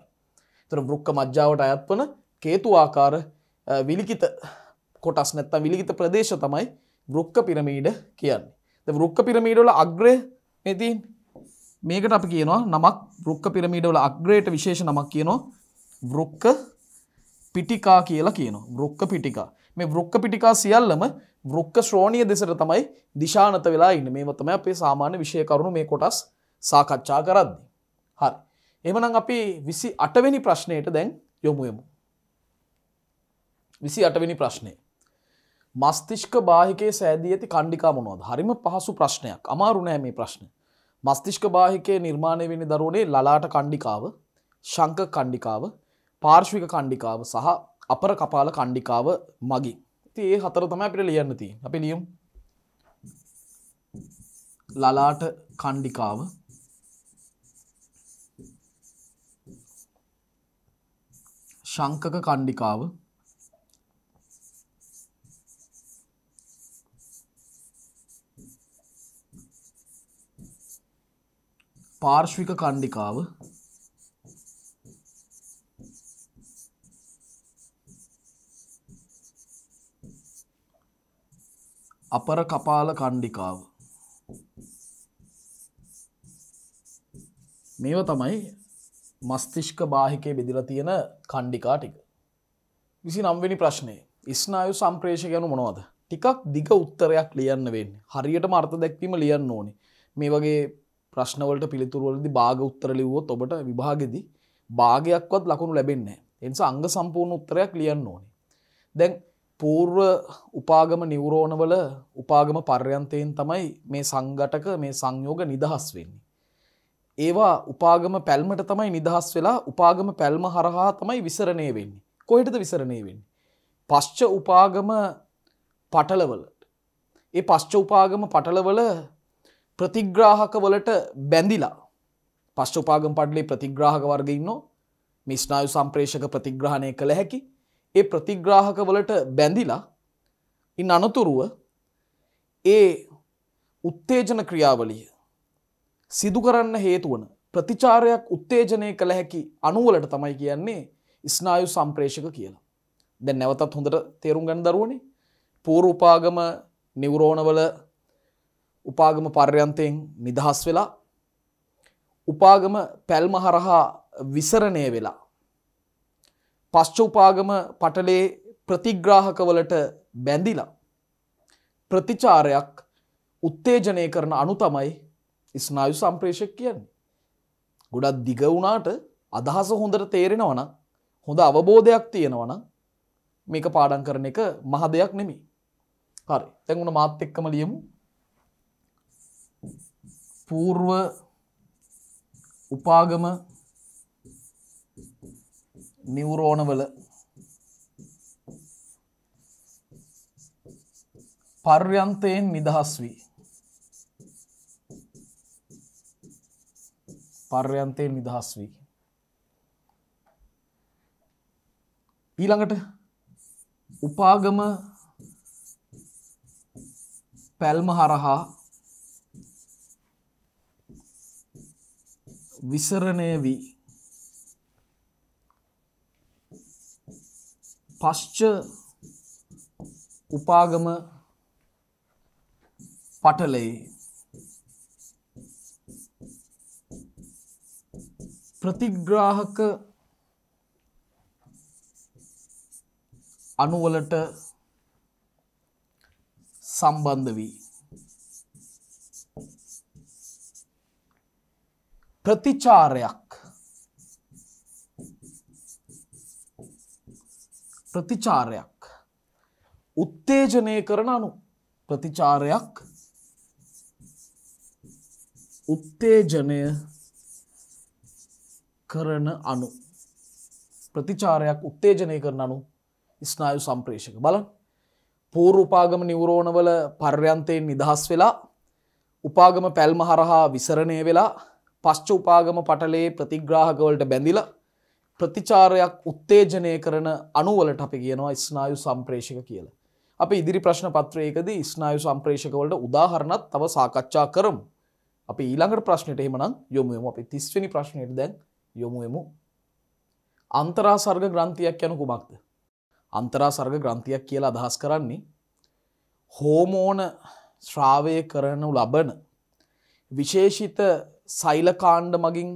S1: තර බෘක්ක මජ්ජාවට අයත්වන කේතු ආකාර විලිකිත කොටස් නැත්තම් විලිකිත ප්‍රදේශ තමයි බෘක්ක පිරමීඩ කියන්නේ. රුක්ක පිරමීඩවල අග්‍රය මෙතින් මේකට අපි කියනවා නමක් රුක්ක පිරමීඩවල අග්‍රයට විශේෂ නමක් කියනවා වෘක්ක පිටිකා කියලා කියනවා වෘක්ක පිටිකා මේ වෘක්ක පිටිකා සියල්ලම වෘක්ක ශ්‍රෝණිය දෙසට තමයි දිශානත වෙලා ඉන්න මේව තමයි අපේ සාමාන්‍ය විෂය කරුණු මේ කොටස් සාකච්ඡා කරද්දී. හරි. එහෙමනම් අපි 28 වෙනි ප්‍රශ්නයට දැන් යොමු වෙමු. 28 වෙනි ප්‍රශ්නේ මස්තිෂ්ක බාහිකයේ සෑදී ඇති කණ්ඩිකා මොනවද හරිම පහසු ප්‍රශ්නයක් අමාරු නෑ මේ ප්‍රශ්න මස්තිෂ්ක බාහිකයේ නිර්මාණය වෙන දරුවනේ ලලාට කණ්ඩිකාව ශංක කණ්ඩිකාව පාර්ශ්වික කණ්ඩිකාව සහ අපර කපාල කණ්ඩිකාව මගින් ති ඒ හතර තම අපිට ලියන්න ති අපි ලියම් ලලාට කණ්ඩිකාව ශංකක කණ්ඩිකාව පාර්ශ්වික කණ්ඩිකාව අපර කපාල කණ්ඩිකාව මේව තමයි මස්තිෂ්ක බාහිකය බෙදිලා තියෙන කණ්ඩිකා ටික විසි නම්වෙනි ප්‍රශ්නය ස්නායු සම්ප්‍රේෂකයනු මොනවද ටිකක් දිග උත්තරයක් ලියන්න වෙන් හරියට මර්ථ දැක්වීම ලියන්න ඕනි මේ වගේ ප්‍රශ්නවලට පිළිතුරවලදි භාග උත්තර ලිව්වොත් ඔබට විභාගෙදි භාගයක්වත් ලකුණු ලැබෙන්නේ එනිසා අංග සම්පූර්ණ උත්තරයක් ලියන්න ඕනේ. දැන් පූර්ව උපාගම නිවරෝණවල උපාගම පර්යන්තයෙන් තමයි මේ සංගටක මේ සංයෝග නිදහස් වෙන්නේ. ඒවා උපාගම පැල්මට තමයි නිදහස් වෙලා උපාගම පැල්ම හරහා තමයි විසරණය වෙන්නේ. කොහෙටද විසරණය වෙන්නේ? පශ්ච උපාගම පටලවලට. ඒ පශ්ච උපාගම පටලවල ප්‍රතිග්‍රාහක වලට බැඳිලා පශ්චුපාගම් පඩලි ප්‍රතිග්‍රාහක වර්ගඉන්න මිස්නායු සම්ප්‍රේෂක ප්‍රතිග්‍රහණය කළ හැකි ඒ ප්‍රතිග්‍රාහක වලට බැඳිලා ඉන් අනතුරුව ඒ උත්තේජන ක්‍රියාවලිය සිදු කරන්න හේතුවන ප්‍රතිචාරයක් උත්තේජනය කළ හැකි අනුවලට තමයි කියන්නේ ස්නායු සම්ප්‍රේෂක කියලා. දැන් නැවතත් හොඳට තේරුම් ගන්න දරුවනේ. පූර්වපාගම නිවරෝණවල උපාගම පර්යන්තයෙන් නිදහස් වෙලා උපාගම පැල්ම හරහා විසරණය වෙලා පශ්ච උපාගම පටලේ ප්‍රතිග්‍රාහකවලට බැඳිලා ප්‍රතිචාරයක් උත්තේජනය කරන අනු තමයි ස්නායු සම්ප්‍රේෂක කියන්නේ. ගොඩක් දිග වුණාට අදහස හොඳට තේරෙනවා නම් හොඳ අවබෝධයක් තියෙනවා නම් මේක පාඩම් කරන එක මහ දෙයක් නෙමෙයි. හරි. දැන් උන මාත් එක්කම ලියමු. පූර්ව උපාගම නිවරෝණවල පර්යන්තයෙන් නිදහස් වී පර්යන්තයෙන් නිදහස් වී ඊළඟට උපාගම පැල්ම හරහා විසරණය වී පශ්ච උපාගම පටලයේ ප්‍රතිග්‍රාහක අනුවලට සම්බන්ධ වී ප්‍රතිචාරයක් ප්‍රතිචාරයක් උත්තේජනය කරන අනු ප්‍රතිචාරයක් උත්තේජනය කරන අනු ප්‍රතිචාරයක් උත්තේජනය කරන අනු ස්නායු සම්ප්‍රේෂක බලන් පූර්උපාගම නිවරෝණවල පර්යන්තයෙන් නිදහස් වෙලා උපාගම පැල්ම හරහා විසරණය වෙලා පශ්ච උපාගම පටලේ ප්‍රතිග්‍රාහකවලට බැඳිලා ප්‍රතිචාරයක් උත්තේජනය කරන අනුවලට අපි කියනවා ස්නායු සම්ප්‍රේෂක කියලා. අපි ඉදිරි ප්‍රශ්න පත්‍රයකදී ස්නායු සම්ප්‍රේෂකවලට උදාහරණත් තව සාකච්ඡා කරමු. අපි ඊළඟට ප්‍රශ්නයට එහෙමනම් යොමු වෙමු. අපි 30 වෙනි ප්‍රශ්නයට දැන් යොමු වෙමු. අන්තරාසර්ග ග්‍රන්ථියක් යනු කුමක්ද? අන්තරාසර්ග ග්‍රන්ථියක් කියලා අදහස් කරන්නේ හෝමෝන ශ්‍රාවය කරනු ලබන විශේෂිත සෛලකාණ්ඩ මගින්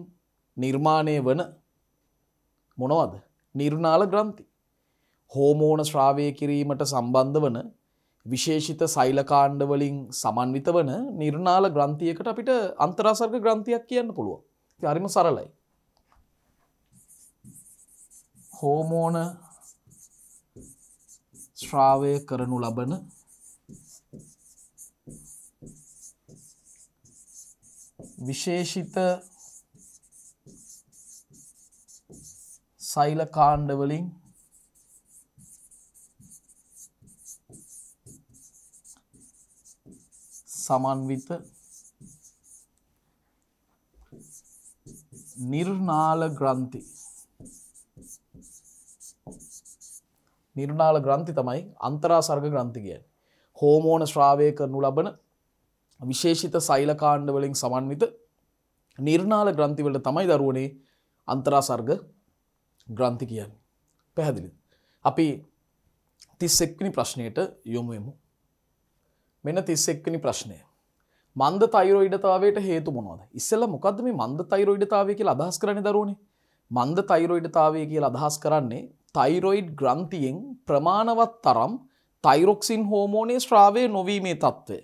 S1: නිර්මාණය වන මොනවද නිර්නාල ග්‍රන්ථි. හෝමෝන ශ්‍රාවය කිරීමට සම්බන්ධ වන විශේෂිත සෛලකාණ්ඩවලින් සමන්විත වන නිර්නාල ග්‍රන්ථියකට අපිට අන්තරාසර්ග ග්‍රන්ථයක් කියන්න පුළුව. අරිම සරලයි. හෝමෝන ශ්‍රාවය කරනු ලබන විශේෂිත සෛල කාණ්ඩවලින් සමන්විත නිර්නාල ග්‍රන්ථි නිර්නාල ග්‍රන්ථි තමයි අන්තරා සර්ග ග්‍රන්ථි කියන් හෝමෝන ශ්‍රාවය කරනු ලබන විශේෂිත සෛලකාණ්ඩවලින් සමන්විත නිර්නාල ග්‍රන්ථිවලට තමයි දරුවනේ අන්තරාසර්ග ග්‍රන්ථි කියන්න. පැහැදිලි. අපි තිස්සෙක්නි ප්‍රශ්නයට යොමුයමු. මෙන තිස්සෙක්නි ප්‍රශ්නය. මන්ද තයිරෝයිඩතාවයට හේතු මොනවද. ඉස්සෙල්ල මොකද මේ මන්ද තයිරෝයිඩතාවය කියලා අදහස් කරන දරුවනේ මන්ද තයිරෝයිඩතාවය කියලා අදහස් කරන්නේ තයිරොයිඩ් ග්‍රන්තියෙන් ප්‍රමාණවත් තරම් තයිරොක්සින් හෝමෝනේ ශ්‍රාවය නොවීමේ තත්ත්වය.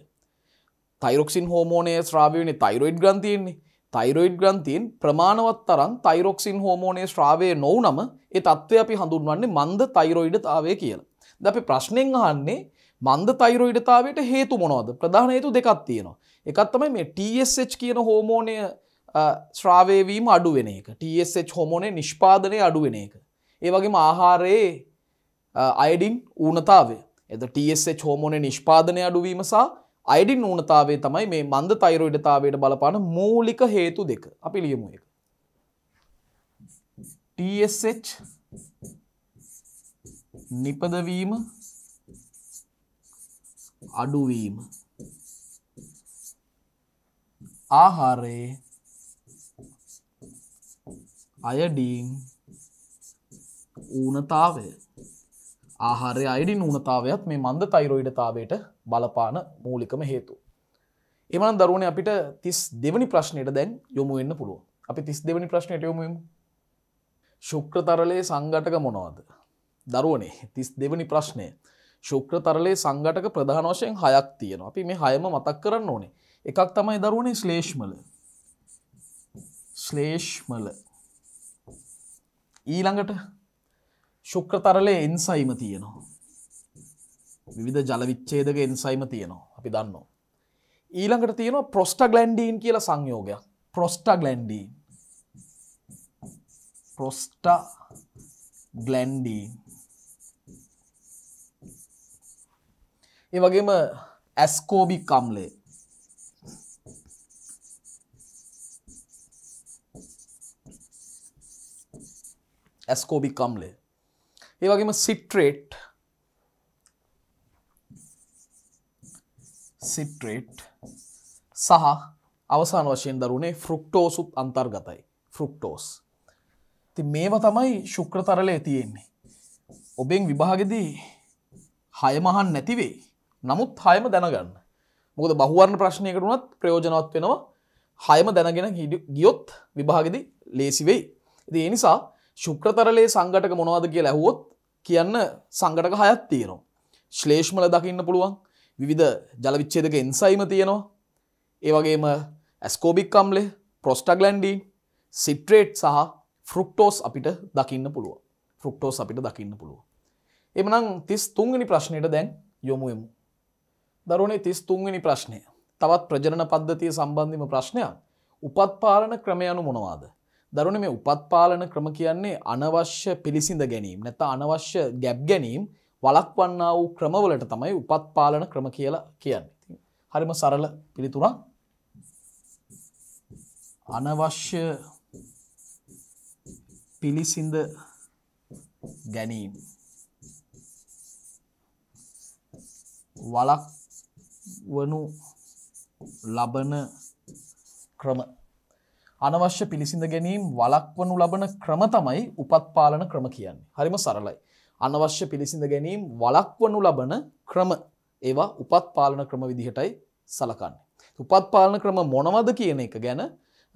S1: තයිරොක්සින් හෝමෝනය ශ්‍රාවයනි තයිරොයිඩ් ග්‍රන්තියෙන්නේ තයිරොයිඩ් ග්‍රන්තියෙන් ප්‍රමාණවත් තරම් තයිරොක්සින් හෝමෝනය ශ්‍රාවය නොවනම ඒ තත්ත්වය අපි හඳුන්වන්නේ මන්ද තයිරොයිඩතාවය කියලා. ද අපි ප්‍රශ්නෙන් අහන්නේ මන්ද තයිරොයිඩතාවයට හේතු මොනවද ප්‍රධාන හේතු දෙකක් තියෙනවා. එකක් තමයි මේ TSH කියන හෝමෝනය ශ්‍රාවයවීම අඩුවෙන එක TSH හෝමෝනේ නිෂ්පාදනය අඩුවෙන එක. ඒ වගේම ආහාරයේ අයඩින් ඌනතාවය එද TSH හෝමෝනේ නිෂ්පාදනය අඩුවීම සහ අයිඩින් නූනතාවේ තමයි මේ මන්ද තයිරෝයිඩතාවයට බලපාන මූලික හේතු දෙක අපි ලියමු එක. TSH නිපදවීම අඩුවීම ආහාරයේ අයඩීන් ඌනතාවය ආහාරය අයිඩින් ඌනතාවයත් මේ මන්ද තයිරෝයිඩතාවයට බලපාන මූලිකම හේතු. එමන දරුවන අපිට තිස් දෙවනි ප්‍රශ්නයට දැන් යොමු වෙන්න පුළුව අපි තිස් දෙවනි ප්‍රශ්නයට යොමුම් ශුක්‍ර තරලයේ සංගටක මොනවාද. දරුවනේ තිස් දෙවනි ප්‍රශ්නය ශුක්‍ර තරලයේ සංගටක ප්‍රධාන වශයෙන් හයක් තියෙන අපි මේ හයම මතක් කරන්න ඕනේ එකක් තමයි දරුවනේ ශ්ලේෂ්මල ශ්ලේෂ්මල ඊළඟට ශුක්‍ර තරලයේ එන්සයිම තියෙනවා විවිධ ජලවිච්චේදක එන්සයිම තියෙනවා අපි දන්නවා. ඊළඟට තියෙනවා ප්‍රොස්ටගලන්ඩීන් කියලා සංයෝගයක් ප්‍රොස්ටගලන්ඩීන් ප්‍රොස්ට ගලන්ඩීන් ඒ වගේම ඇස්කෝබි කම්ලේ ඇස්කෝබි කම්ලේ ඒ වගේම සිට්‍රේට් සිට්‍රේට් සහ අවසාන වශයෙන් දරුණේ ෆෘක්ටෝසුත් අන්තර්ගතයි ෆෘක්ටෝස් ති මේව තමයි ශුක්‍රතරලය තියෙන්නේ ඔබෙන් විභාගෙදී හයමහන් නැතිවේ නමුත් හයම දැනගන්න මොකද බහුවරණ ප්‍රශ්නයකට වුණත් ප්‍රයෝජනවත් වෙනවා හයම දැනගෙන ගියොත් විභාගෙදි ලේසිවෙයි ති ඒ නිසා ශුක්‍රතරලේ සංගටක මොනවාද කිය ඇහුවොත් කියන්න සංගටක හයත් තියෙනවා ශ්ලේෂ්මල දකින්න පුළුවන් විවිධ ජලවිච්චේදක එන්සයිම තියෙනවා ඒවගේම ඇස්කෝබික් කම්ලෙ ප්‍රොස්ටගලන්ඩීන් සිට්‍රේට් සහ ෆෘක්ටෝස් අපිට දකින්න පුළුව ෆෘක්ටෝස් අපිට දකින්න පුළුව එමනම් තිස් තුංගනි ප්‍රශ්නයට දැන් යොමුයමු දරුණේ තිස් තුංගනි ප්‍රශ්නය තවත් ප්‍රජනන පද්ධතිය සම්බන්ධිම ප්‍රශ්නයක් උපත්පාලන ක්‍රමයනු මොනවාද දරුණ මේ උපත්පාලන ක්‍රම කියන්නේ අනවශ්‍ය පිළිසිඳ ගැනීම නැත අනවශ්‍ය ගැබ් ගැනීම් වලක්වන්නා වූ ක්‍රමවලට තමයි උපත් පාලන ක්‍රම කියලා කියන්නේ. හරිම සරල පිළිතුරක්. අනවශ්‍ය පිළිසිඳ ගැනීම වලක් වනු ලබන ක්‍රම අනවශ්‍ය පිළිසිඳ ගැනීම් වලක්වනු ලබන ක්‍රම තමයි උපත් පාලන ක්‍රම කියන්නේ හරිම සරලයි අනවශ්‍ය පිළිසිඳ ගැනීම් වලක්වනු ලබන ක්‍රම ඒවා උපත් පාලන ක්‍රම විදිහටයි සලකන්නේ. උපත් පාලන ක්‍රම මොනවද කියන එක ගැන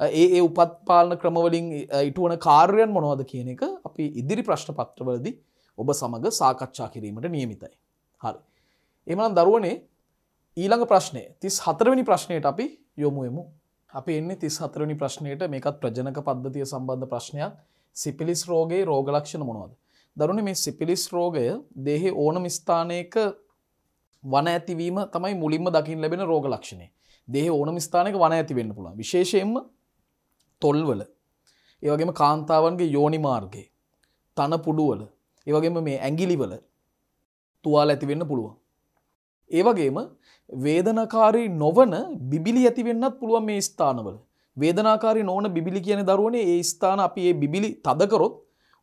S1: ඒ ඒ උපත් පාලන ක්‍රමවලින් ඉටුවන කාර්යයන් මොනවද කියන එක අපි ඉදිරි ප්‍රශ්න පත්‍රවලදී ඔබ සමග සාකච්ඡා කිරීමට නියමිතයි. හරි. එහෙනම් දරුවනේ ඊළඟ ප්‍රශ්නය 34 වෙනි ප්‍රශ්නයට අපි යොමු වෙමු. අපි එන්නේ 34 වෙනි ප්‍රශ්නයට මේකත් ප්‍රජනක පද්ධතිය සම්බන්ධ ප්‍රශ්නයක්. සිපිලිස් රෝගේ රෝග ලක්ෂණ මොනවද? දරුණ මේ සිපිලිස් රෝගය දෙහෙ ඕනම ස්ථානයක වන ඇතිවීම තමයි මුලින්ම දකිින් ලැබෙන රෝග ලක්ෂණය දෙහෙ ඕනම ස්ථානක වන ඇතිවෙන්න පුළුවන් විශේෂයෙන්ම තොල්වල ඒවගේම කාන්තාවන්ගේ යෝනි මාර්ගයේ තන පුඩුවල ඒවගේම මේ ඇගිලිවල තුවාල ඇතිවෙන්න පුළුවන්. ඒවගේම වේදනකාරී නොවන බිබිලි ඇතිවෙන්නත් පුළුවන් මේ ස්ථානවල. වේදනාකාරි නොවන බිබිලි කියන දරුවනේ ඒ ස්ථාන අපි ඒ බිබිලි තදකරොත්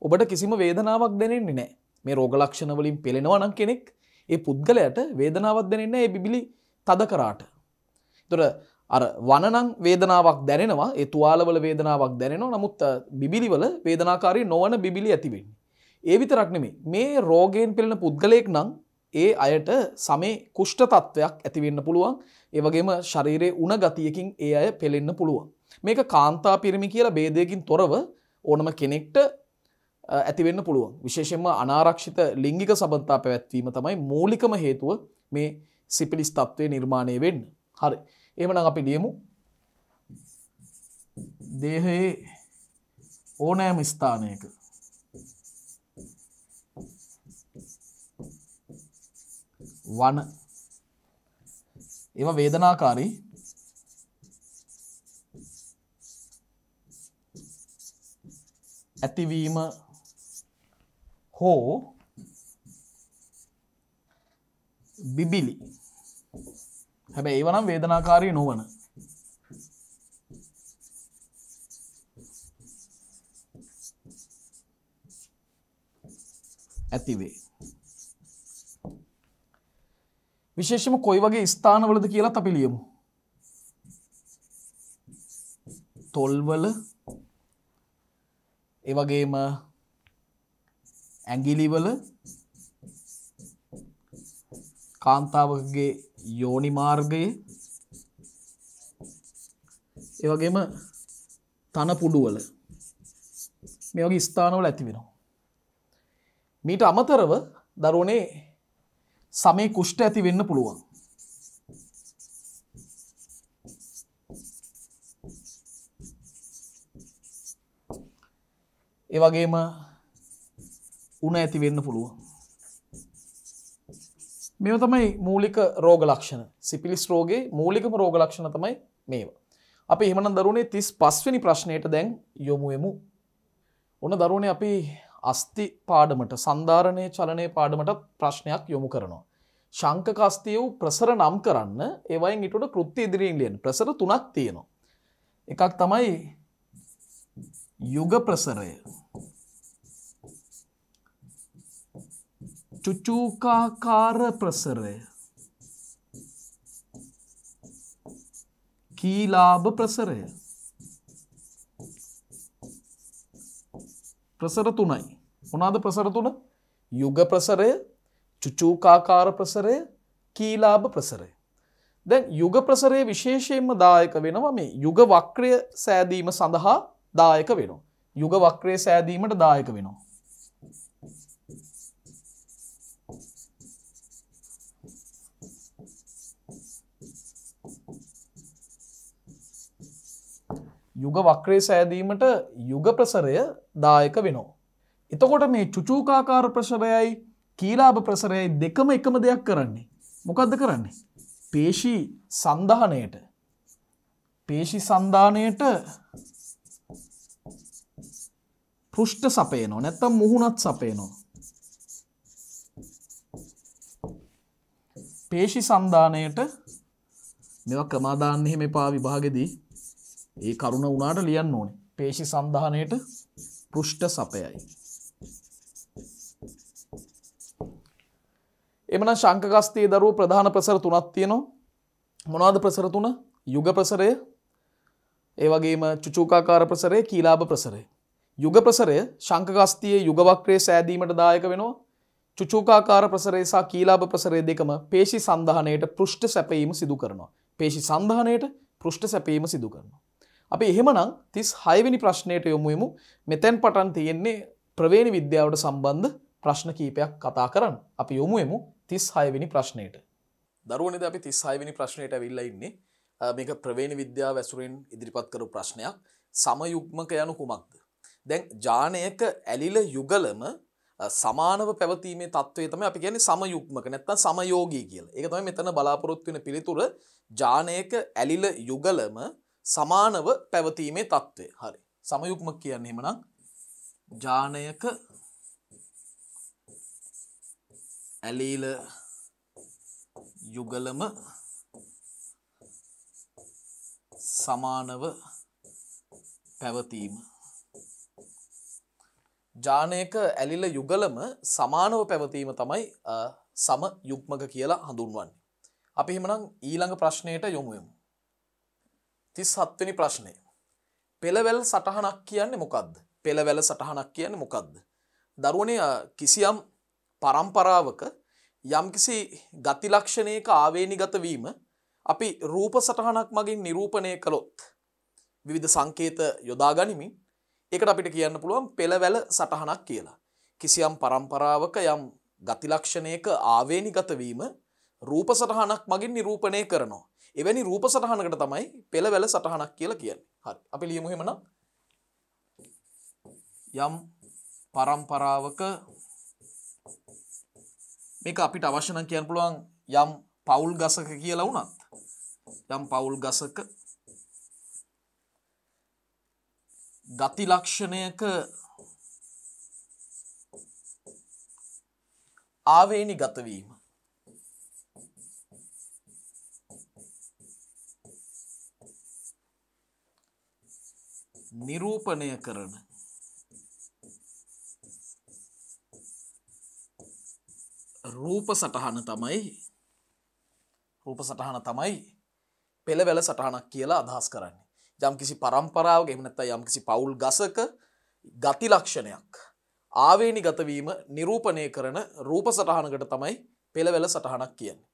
S1: ඔබට කිසිම වේදනාවක් දැනෙන්නේ නෑ මේ රෝගලක්ෂණවලින් පෙළෙනවනම් කෙනෙක් ඒ පුද්ගලයට වේදනාවක් දැනෙන්න ඒ බිබිලි තද කරාට. තොර අර වනනම් වේදනාවක් දැනෙනවා ඒ තුවාලවල වේදනාවක් දැනෙනවා නමුත් බිබිලිවල වේදනාකාරී නොවන බිබිලි ඇතිවෙන්නේ. ඒ විතරක් නෙමේ මේ රෝගයෙන් පෙළෙන පුද්ගලයෙක් නම් ඒ අයට සමේ කුෂ්ට තත්ත්වයක් ඇතිවෙන්න පුළුවන් ඒ වගේම ශරීරයේ උණ ගතියකින් ඒ අය පෙළෙන්න පුළුවන්. මේක කාන්තා පිරිමි කියලා බේදයකින් තොරව ඕනම කෙනෙක්ට ඇතිවෙන්න පුළුවන් විශේෂෙන්ම අනාරක්ෂිත ලිංගික සබන්තා පැවැත්වීම තමයි මූලිකම හේතුව මේ සිපිලිස් තත්ත්වය නිර්මාණය වෙන්න හරි එමන අපි ලියමු දේහයේ ඕනෑම ස්ථානයක වන ඒව වේදනාකාරී ඇතිවීම හෝ බිබිලි හැබැ ඒවනම් වේදනාකාරී නොවන ඇතිවේ විශේෂම කොයි වගේ ස්ථානවලද කියලා අපි ලියමු තොල්වල ඒවගේම ඇඟිලිවල කාන්තාවකගේ යෝනි මාර්ගයේ ඒ වගේම තන පුඩුවල මේ වගේ ස්ථානවල ඇති වෙනවා. මීට අමතරව දරුවනේ සමේ කුෂ්ඨ ඇති වෙන්න පුළුවන්. ඒ වගේම උන ඇති වෙන්න පුළුවන්. මෙව තමයි මූලික රෝග ලක්ෂණ සිපිලිස් රෝගේ මූලිකම රෝග ලක්ෂණ තමයි මේවා. අපි එහෙමනම් දරුණේ 35 වෙනි ප්‍රශ්නයට දැන් යොමු වෙමු. ඔන්න දරුණේ අපි අස්ති පාඩමට සන්ධාරණයේ චලනයේ පාඩමටත් ප්‍රශ්නයක් යොමු කරනවා. ශංකක අස්තිය වූ ප්‍රසර නම් කරන්න ඒවයින් ඊට උඩ කෘත්‍ය ඉදිරියෙන් ලියන්න. ප්‍රසර තුනක් තියෙනවා. එකක් තමයි යුග ප්‍රසරය. චුචූකාකාර ප්‍රසරය කීලාභ ප්‍රසරය ප්‍රසර තුනයි මොනාද ප්‍රසර තුන යුග ප්‍රසරය චුචූකාකාර ප්‍රසරය කීලාභ ප්‍රසරය දැන් යුග ප්‍රසරය විශේෂයෙන්ම දායක වෙනවා මේ යුග වක්‍රය සෑදීම සඳහා දායක වෙනවා යුග වක්‍රය සෑදීමට දායක වෙනවා යුග වක්‍රේ සෑදීමට යුග ප්‍රසරය දායක වෙනවා. එතකොට මේ චුචූකාකාර ප්‍රසරයයි කීලාභ ප්‍රසරයයි දෙකම එකම දෙයක් කරන්නේ. මොකක්ද කරන්නේ. පේශී සන්ධානයට පේශි සන්ධානයට පෘෂ්ට සපයනෝ නැත්තම් මුහුණත් සපයනවා. පේශි සන්ධානයට මෙව ක්‍රමාදාන්න එහෙම එපා විභාගෙදී ඒ කරුණ වුණාට ලියන්න ඕනේ. පේශි සන්ධානයට පෘෂ්ඨ සපයයි. එමනම් ශංකගස්තයේ දරුවෝ ප්‍රධාන ප්‍රසර තුනක් තියෙනවා. මොනවාද ප්‍රසර තුන? යුග ප්‍රසරය, ඒ වගේම චුචූකාකාර ප්‍රසරය, කීලාභ ප්‍රසරය. යුග ප්‍රසරය ශංකගස්තියේ යුග වක්‍රයේ සෑදීමට දායක වෙනවා. චුචූකාකාර ප්‍රසරය සහ කීලාභ ප්‍රසරය දෙකම පේශි සන්ධානයට පෘෂ්ඨ සැපයීම සිදු කරනවා. පේශි සන්ධානයට පෘෂ්ඨ සැපයීම සිදු කරනවා. අපි එහෙමනම් තිස් හයවෙනි ප්‍රශ්නයට යොමුයමු මෙතැන් පටන් තියෙන්නේ ප්‍රවේණි විද්‍යාවට සම්බන්ධ ප්‍රශ්න කීපයක් කතා කරන්න අපි යොමුයමු තිස් හයවෙනි ප්‍රශ්නයට දරුවනද අපි තිස් හයවෙනි ප්‍රශ්නයට ඇවිල්ල ඉන්නේ මේක ප්‍රවේණ විද්‍යා වැසුරෙන් ඉදිරිපත් කරු ප්‍රශ්නයක් සමයුක්මක යනු කුමක්ද. දැන් ජානයක ඇලිල යුගලම සමානව පැවතීමේ තත්වය තම අපි ගැන සමයුක්මක නැත්තන් සමයෝගී කියල එක තම මෙතන බලාපොරොත්වෙන පිළිතුර ජානයක ඇලිල යුගලම සමානව පැවතීමේ தත්ත්වය. හරි. සමයුක්ම කියන්නේ එහෙමනම් ජානයක ඇලීල යුගලම සමානව පැවතීම ජානයක ඇලිල යුගලම සමානව පැවතීම තමයි සම යුක්මක කියලා හඳුන්වන්නේ. අපි එහෙමනම් ඊළඟ ප්‍රශ්නයට යොමු වෙමු. තිස් හත්වනි ප්‍රශ්නය. පෙළවැල් සටහනක් කියන්නේ මොකක්ද. පෙළවැල සටහනක් කියන්නේ මොකක්ද. දරුවනය කිසියම් පරම්පරාවක යම්කිසි ගතිලක්ෂණයක ආවේනිගතවීම අපි රූප සටහනක් මගින් නිරූපණය කළොත්. විවිධ සංකේත යොදා ගනිමින් එකට අපිට කියන්න පුළුවන් පෙළවැල සටහනක් කියලා. කිසියම් පරම්පරාවක යම් ගතිලක්ෂණයක ආවේනිගතවීම රූප සටහනක් මගින් නිරූපණය කරනවා. එවැනි රූප සටහනකට තමයි පෙළවැල සටහනක් කියලා කියන්නේ. හරි. අපි ලියමු එහෙමනම්. යම් පරම්පරාවක මේක අපිට අවශ්‍ය නම් කියන්න පුළුවන් යම් පවුල් ගසක කියලා වුණත් යම් පවුල් ගසක ගති ලක්ෂණයක ආවේනි ගතවීම නිරූපණය කරන රූප සටහන තමයි රූප සටහන තමයි පෙළවැල සටහනක් කියලා අදහස් කරන්නේ. යම් කිසි පරම්පරාවක එහෙම නැත්නම් යම් කිසි පෞල් ගසක ගති ලක්ෂණයක් ආවේනි ගතවීම නිරූපණය කරන රූප සටහනකට තමයි පෙළවැල සටහනක් කියන්නේ.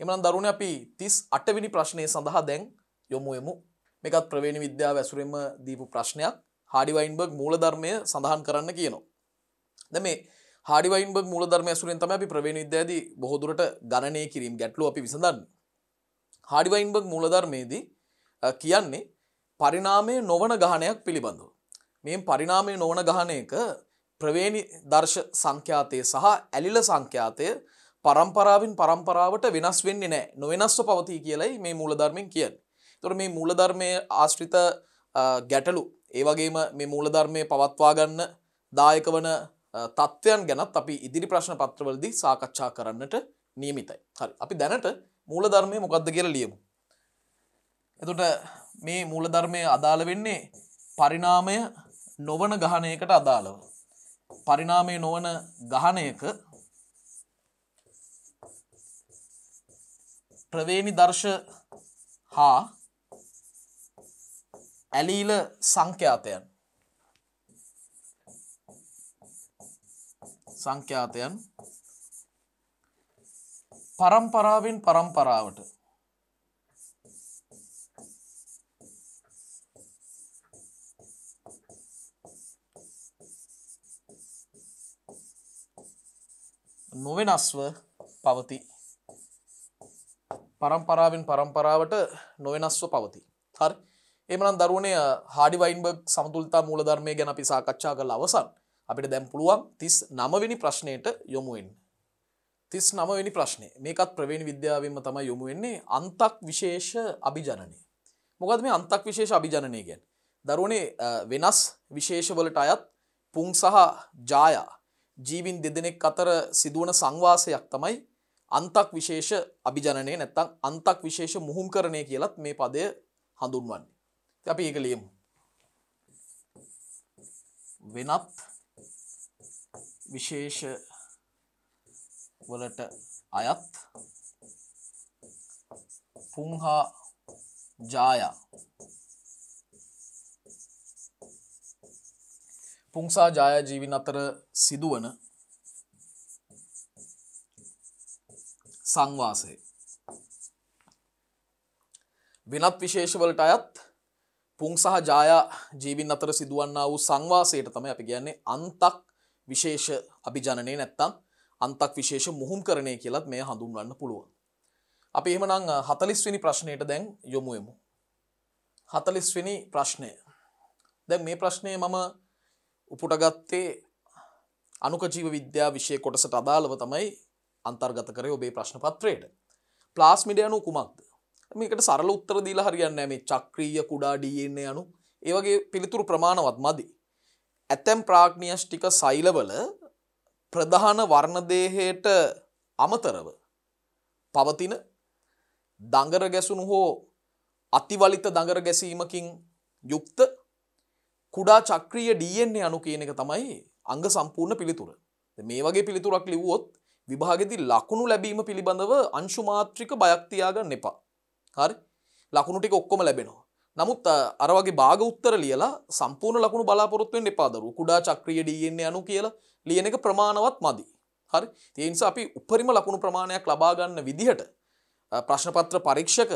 S1: එමනම් දරුණේ අපි 38 වෙනි ප්‍රශ්නය සඳහා දැන් යොමු වෙමු. මේකත් ප්‍රවේණ විද්‍යාව ඇසුරෙන්ම දීපු ප්‍රශ්නයක් හාඩිවයින්බර්ග් මූලධර්මය සඳහන් කරන්න කියනවා. ද මේ හාඩිවයින්බ මූලධර්ම ඇසුරෙන් තම අපි ප්‍රවේණ විද්‍යාද බොහොදුරට ගණනය කිරීම ගැටලු අපි විසඳන්න. හාඩිවයින්බර්ග් මූලධර්මයේදී කියන්නේ පරිනාමය නොවන ගහනයක් පිළිබඳව. මෙම පරිනාමය නොවන ගහනයක ප්‍රවේණි දර්ශ සංඛ්‍යාතය සහ ඇලිල සංඛ්‍යාතය පරම්පරාවෙන් පරම්පරාවට වෙනස් වෙන්නේ නෑ නොවෙනස්ව පවතිී කියලයි මේ මූලධර්මෙන් කියන්නේ. තොර මේ මූලධර්මය ආශ්‍රිත ගැටලු ඒවගේම මේ මූලධර්මය පවත්වාගන්න දායක වන තත්ත්වයන් ගැනත් අපි ඉදිරි ප්‍රශ්න පත්‍රවලදී සාකච්ඡා කරන්නට නියමිතයි හරි අපි දැනට මූලධර්මය මොකක්ද කියල ලියමු එතුට මේ මූලධර්මය අදාළ වෙන්නේ පරිණාමය නොවන ගහනයකට අදාළව. පරිණාමය නොවන ගහනයක ප්‍රවේණි දර්ශ හා ඇලීල සංඛ්‍යාතයන් සංඛ්‍යාතයන් පරම්පරාවෙන් පරම්පරාවට නොවෙනස්ව පවති පරම්පරාවෙන් පරම්පරාවට නොවෙනස්ව පවති හරි එමනම් දරුණය හාඩි වයින්බර්ග් සමතුල්තා මූලධර්මය ගැන අපි සාකච්ඡා කළ අවසන් අපිට දැම් පුළුවන් තිස් නමවෙනි ප්‍රශ්නයට යොමුවෙන්. තිස් නමවෙනි ප්‍රශ්නය මේකත් ප්‍රවේණ විද්‍යාවෙන්ම තම යොමු වෙන්නේ අන්තක් විශේෂ අභිජනනය. මොකද මේ අන්තක් විශේෂ අභිජනය ගැන්. දරුණේ වෙනස් විශේෂවලට අයත් පුං සහ ජායා ජීවින් දෙදෙනෙක් අතර සිදුවන සංවාසයක් තමයි අන්තක් විශේෂ අභිජනය නැත්තං අන්තක් විශේෂ මුහුම් කරණය කියලත් මේ පදය හඳුන්වන්නේ. අපි ඒක ලියමු වෙනත් විශේෂ වලට අයත් පුංහා ජායා පුංසා ජාය ජීවින් අතර සිදුවන සංවාසය වෙනත් විශේෂවලට අයත් පුන් සහ ජායා ජීවින් අතර සිදුවන්න වූ සංවාසයට තමයි අපි කියන්නේ අන්තක් විශේෂ අභිජනනය නැත්තම් අන්තක් විශේෂ මුහුම් කරණය කියලත් මේ හඳුන්වන්න පුළුවන්. අපි එහෙමනම් හතලිස්වනි ප්‍රශ්නයට දැන් යොමුයමු. හතලිස්වනි ප්‍රශ්නය. දැන් මේ ප්‍රශ්නය මම උපුටගත්තේ අනුකජීව විද්‍යා විෂය කොටසට අදාළව තමයි අන්තර්ගත කරය ඔබේ ප්‍රශ්න පත්‍රයට. ප්ලාස්මිඩයනු කුමක්ද මේකට සරල උත්තර දීලා හරියන්න මේ චක්‍රීය කුඩා ඩන්නේ යනු ඒවගේ පිළිතුරු ප්‍රමාණවත් මදි. ඇතැම් ප්‍රාග්නියස් ටික සයිලවල ප්‍රධාන වර්ණදේහයට අමතරව පවතින දඟර ගැසුණු හෝ අතිවලිත දඟර ගැසීමකින් යුක්ත කුඩා චක්‍රීය ඩන්නේ අනු කියන එක තමයි අංග සම්පූර්ණ පිළිතුර. මේ වගේ පිළිතුරක් ලිවුවොත් විභාගෙදි ලකුණු ලැබීම පිළිබඳව අංශුමාත්‍රික බයක්තියාගන්න එපා. හරි ලකුණු ටික ඔක්කොම ලැබෙනවා. නමුත් අර වගේ භාග උත්තර ලියලා සම්පූර්ණ ලකුණු බලාපොරොත්තු වෙන්න එපා දරුවෝ. කුඩා චක්‍රීය DNA අණු කියලා ලියන එක ප්‍රමාණවත් මදි. හරි? ඒ නිසා අපි උපරිම ලකුණු ප්‍රමාණයක් ලබා ගන්න විදිහට ප්‍රශ්න පත්‍ර පරීක්ෂක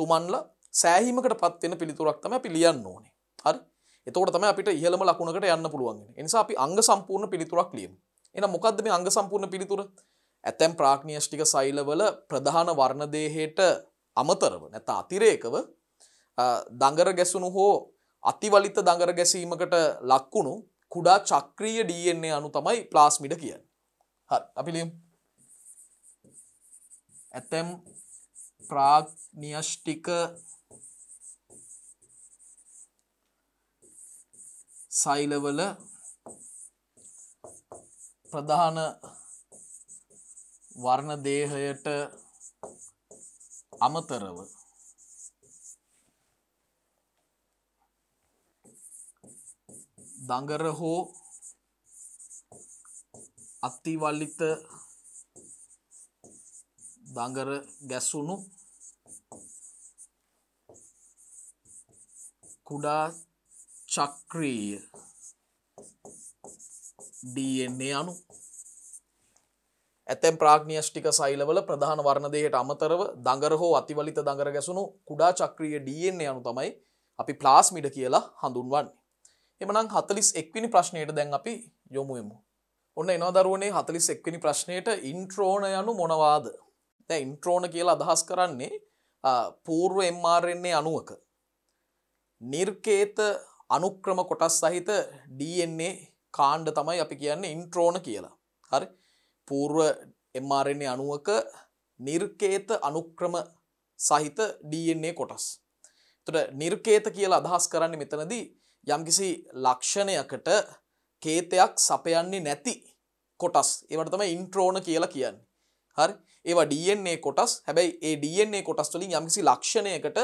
S1: තුමන්ලා සෑහීමකටපත් වෙන පිළිතුරක් තමයි අපි ලියන්න ඕනේ. හරි? එතකොට තමයි අපිට ඉහළම ලකුණකට යන්න පුළුවන් වෙන්නේ. ඒ නිසා අපි අංග සම්පූර්ණ පිළිතුරක් ලියමු. එහෙනම් මොකද්ද මේ අංග සම්පූර්ණ පිළිතුර? ඇතැම් ප්‍රාග්නියෂ්ටික සෛලවල ප්‍රධාන වර්ණදේහයට අමතරව නැත අතිරේකව දඟර ගැසුණු හෝ අතිවලිත දඟර ගැසීමකට ලක්වුණු කුඩා චක්‍රීය DNA අනු තමයි ප්ලාස්මිඩ කියන්න හ අපිලියම් ඇතැම් ප්‍රාග්නියෂ්ටික සෛලවල ප්‍රධාන වර්ණ දේහයට අමතරව දඟර හෝ අත්තිවල්ලිත දඟර ගැස්සුණු කුඩා චක්‍රීය DNA අනු ඇතැම් ප්‍රාග්නියෂ්ටික සයිලවල ප්‍රධාන වර්ණදයට අමතරව දඟර හෝ අතිවලිත දඟර ගැසුණු කුඩා චක්‍රිය ඩන්නේ යනු තමයි අපි ප්ලාස්මිඩ කියලා හඳුන්වන්නේ. එමනම් හතලිස් එක්විනි ප්‍රශ්නයට දැන් අපි යොමුයමු. ඔන්න එනදරුවනේ හතලිස් එක්විනි ප්‍රශ්නයට ඉන්ට්‍රෝණ යනු මොනවාද. දැ ඉන්ට්‍රෝණ කියලා අදහස් කරන්නේ පූර්ව එම්මාරෙන්නේ අනුවක. නිර්කේත අනුක්‍රම කොටස් සහිත DNA කාණ්ඩ තමයි අපි කියන්නේ ඉන්ට්‍රෝණ කියලා. හරි පූර්ව MRNA අණුවක නිර්කේත අනුක්‍රම සහිත DNA කොටස්. එතකොට නිර්කේත කියලා අදහස් කරන්නේ මෙතනදී යම්කිසි ලක්ෂණයකට කේතයක් සපයන්නේ නැති කොටස්. ඒවට තමයි ඉන්ට්‍රෝන කියලා කියන්නේ. හරි? ඒවා DNA කොටස්. හැබැයි ඒ DNA කොටස් වලින් යම්කිසි ලක්ෂණයකට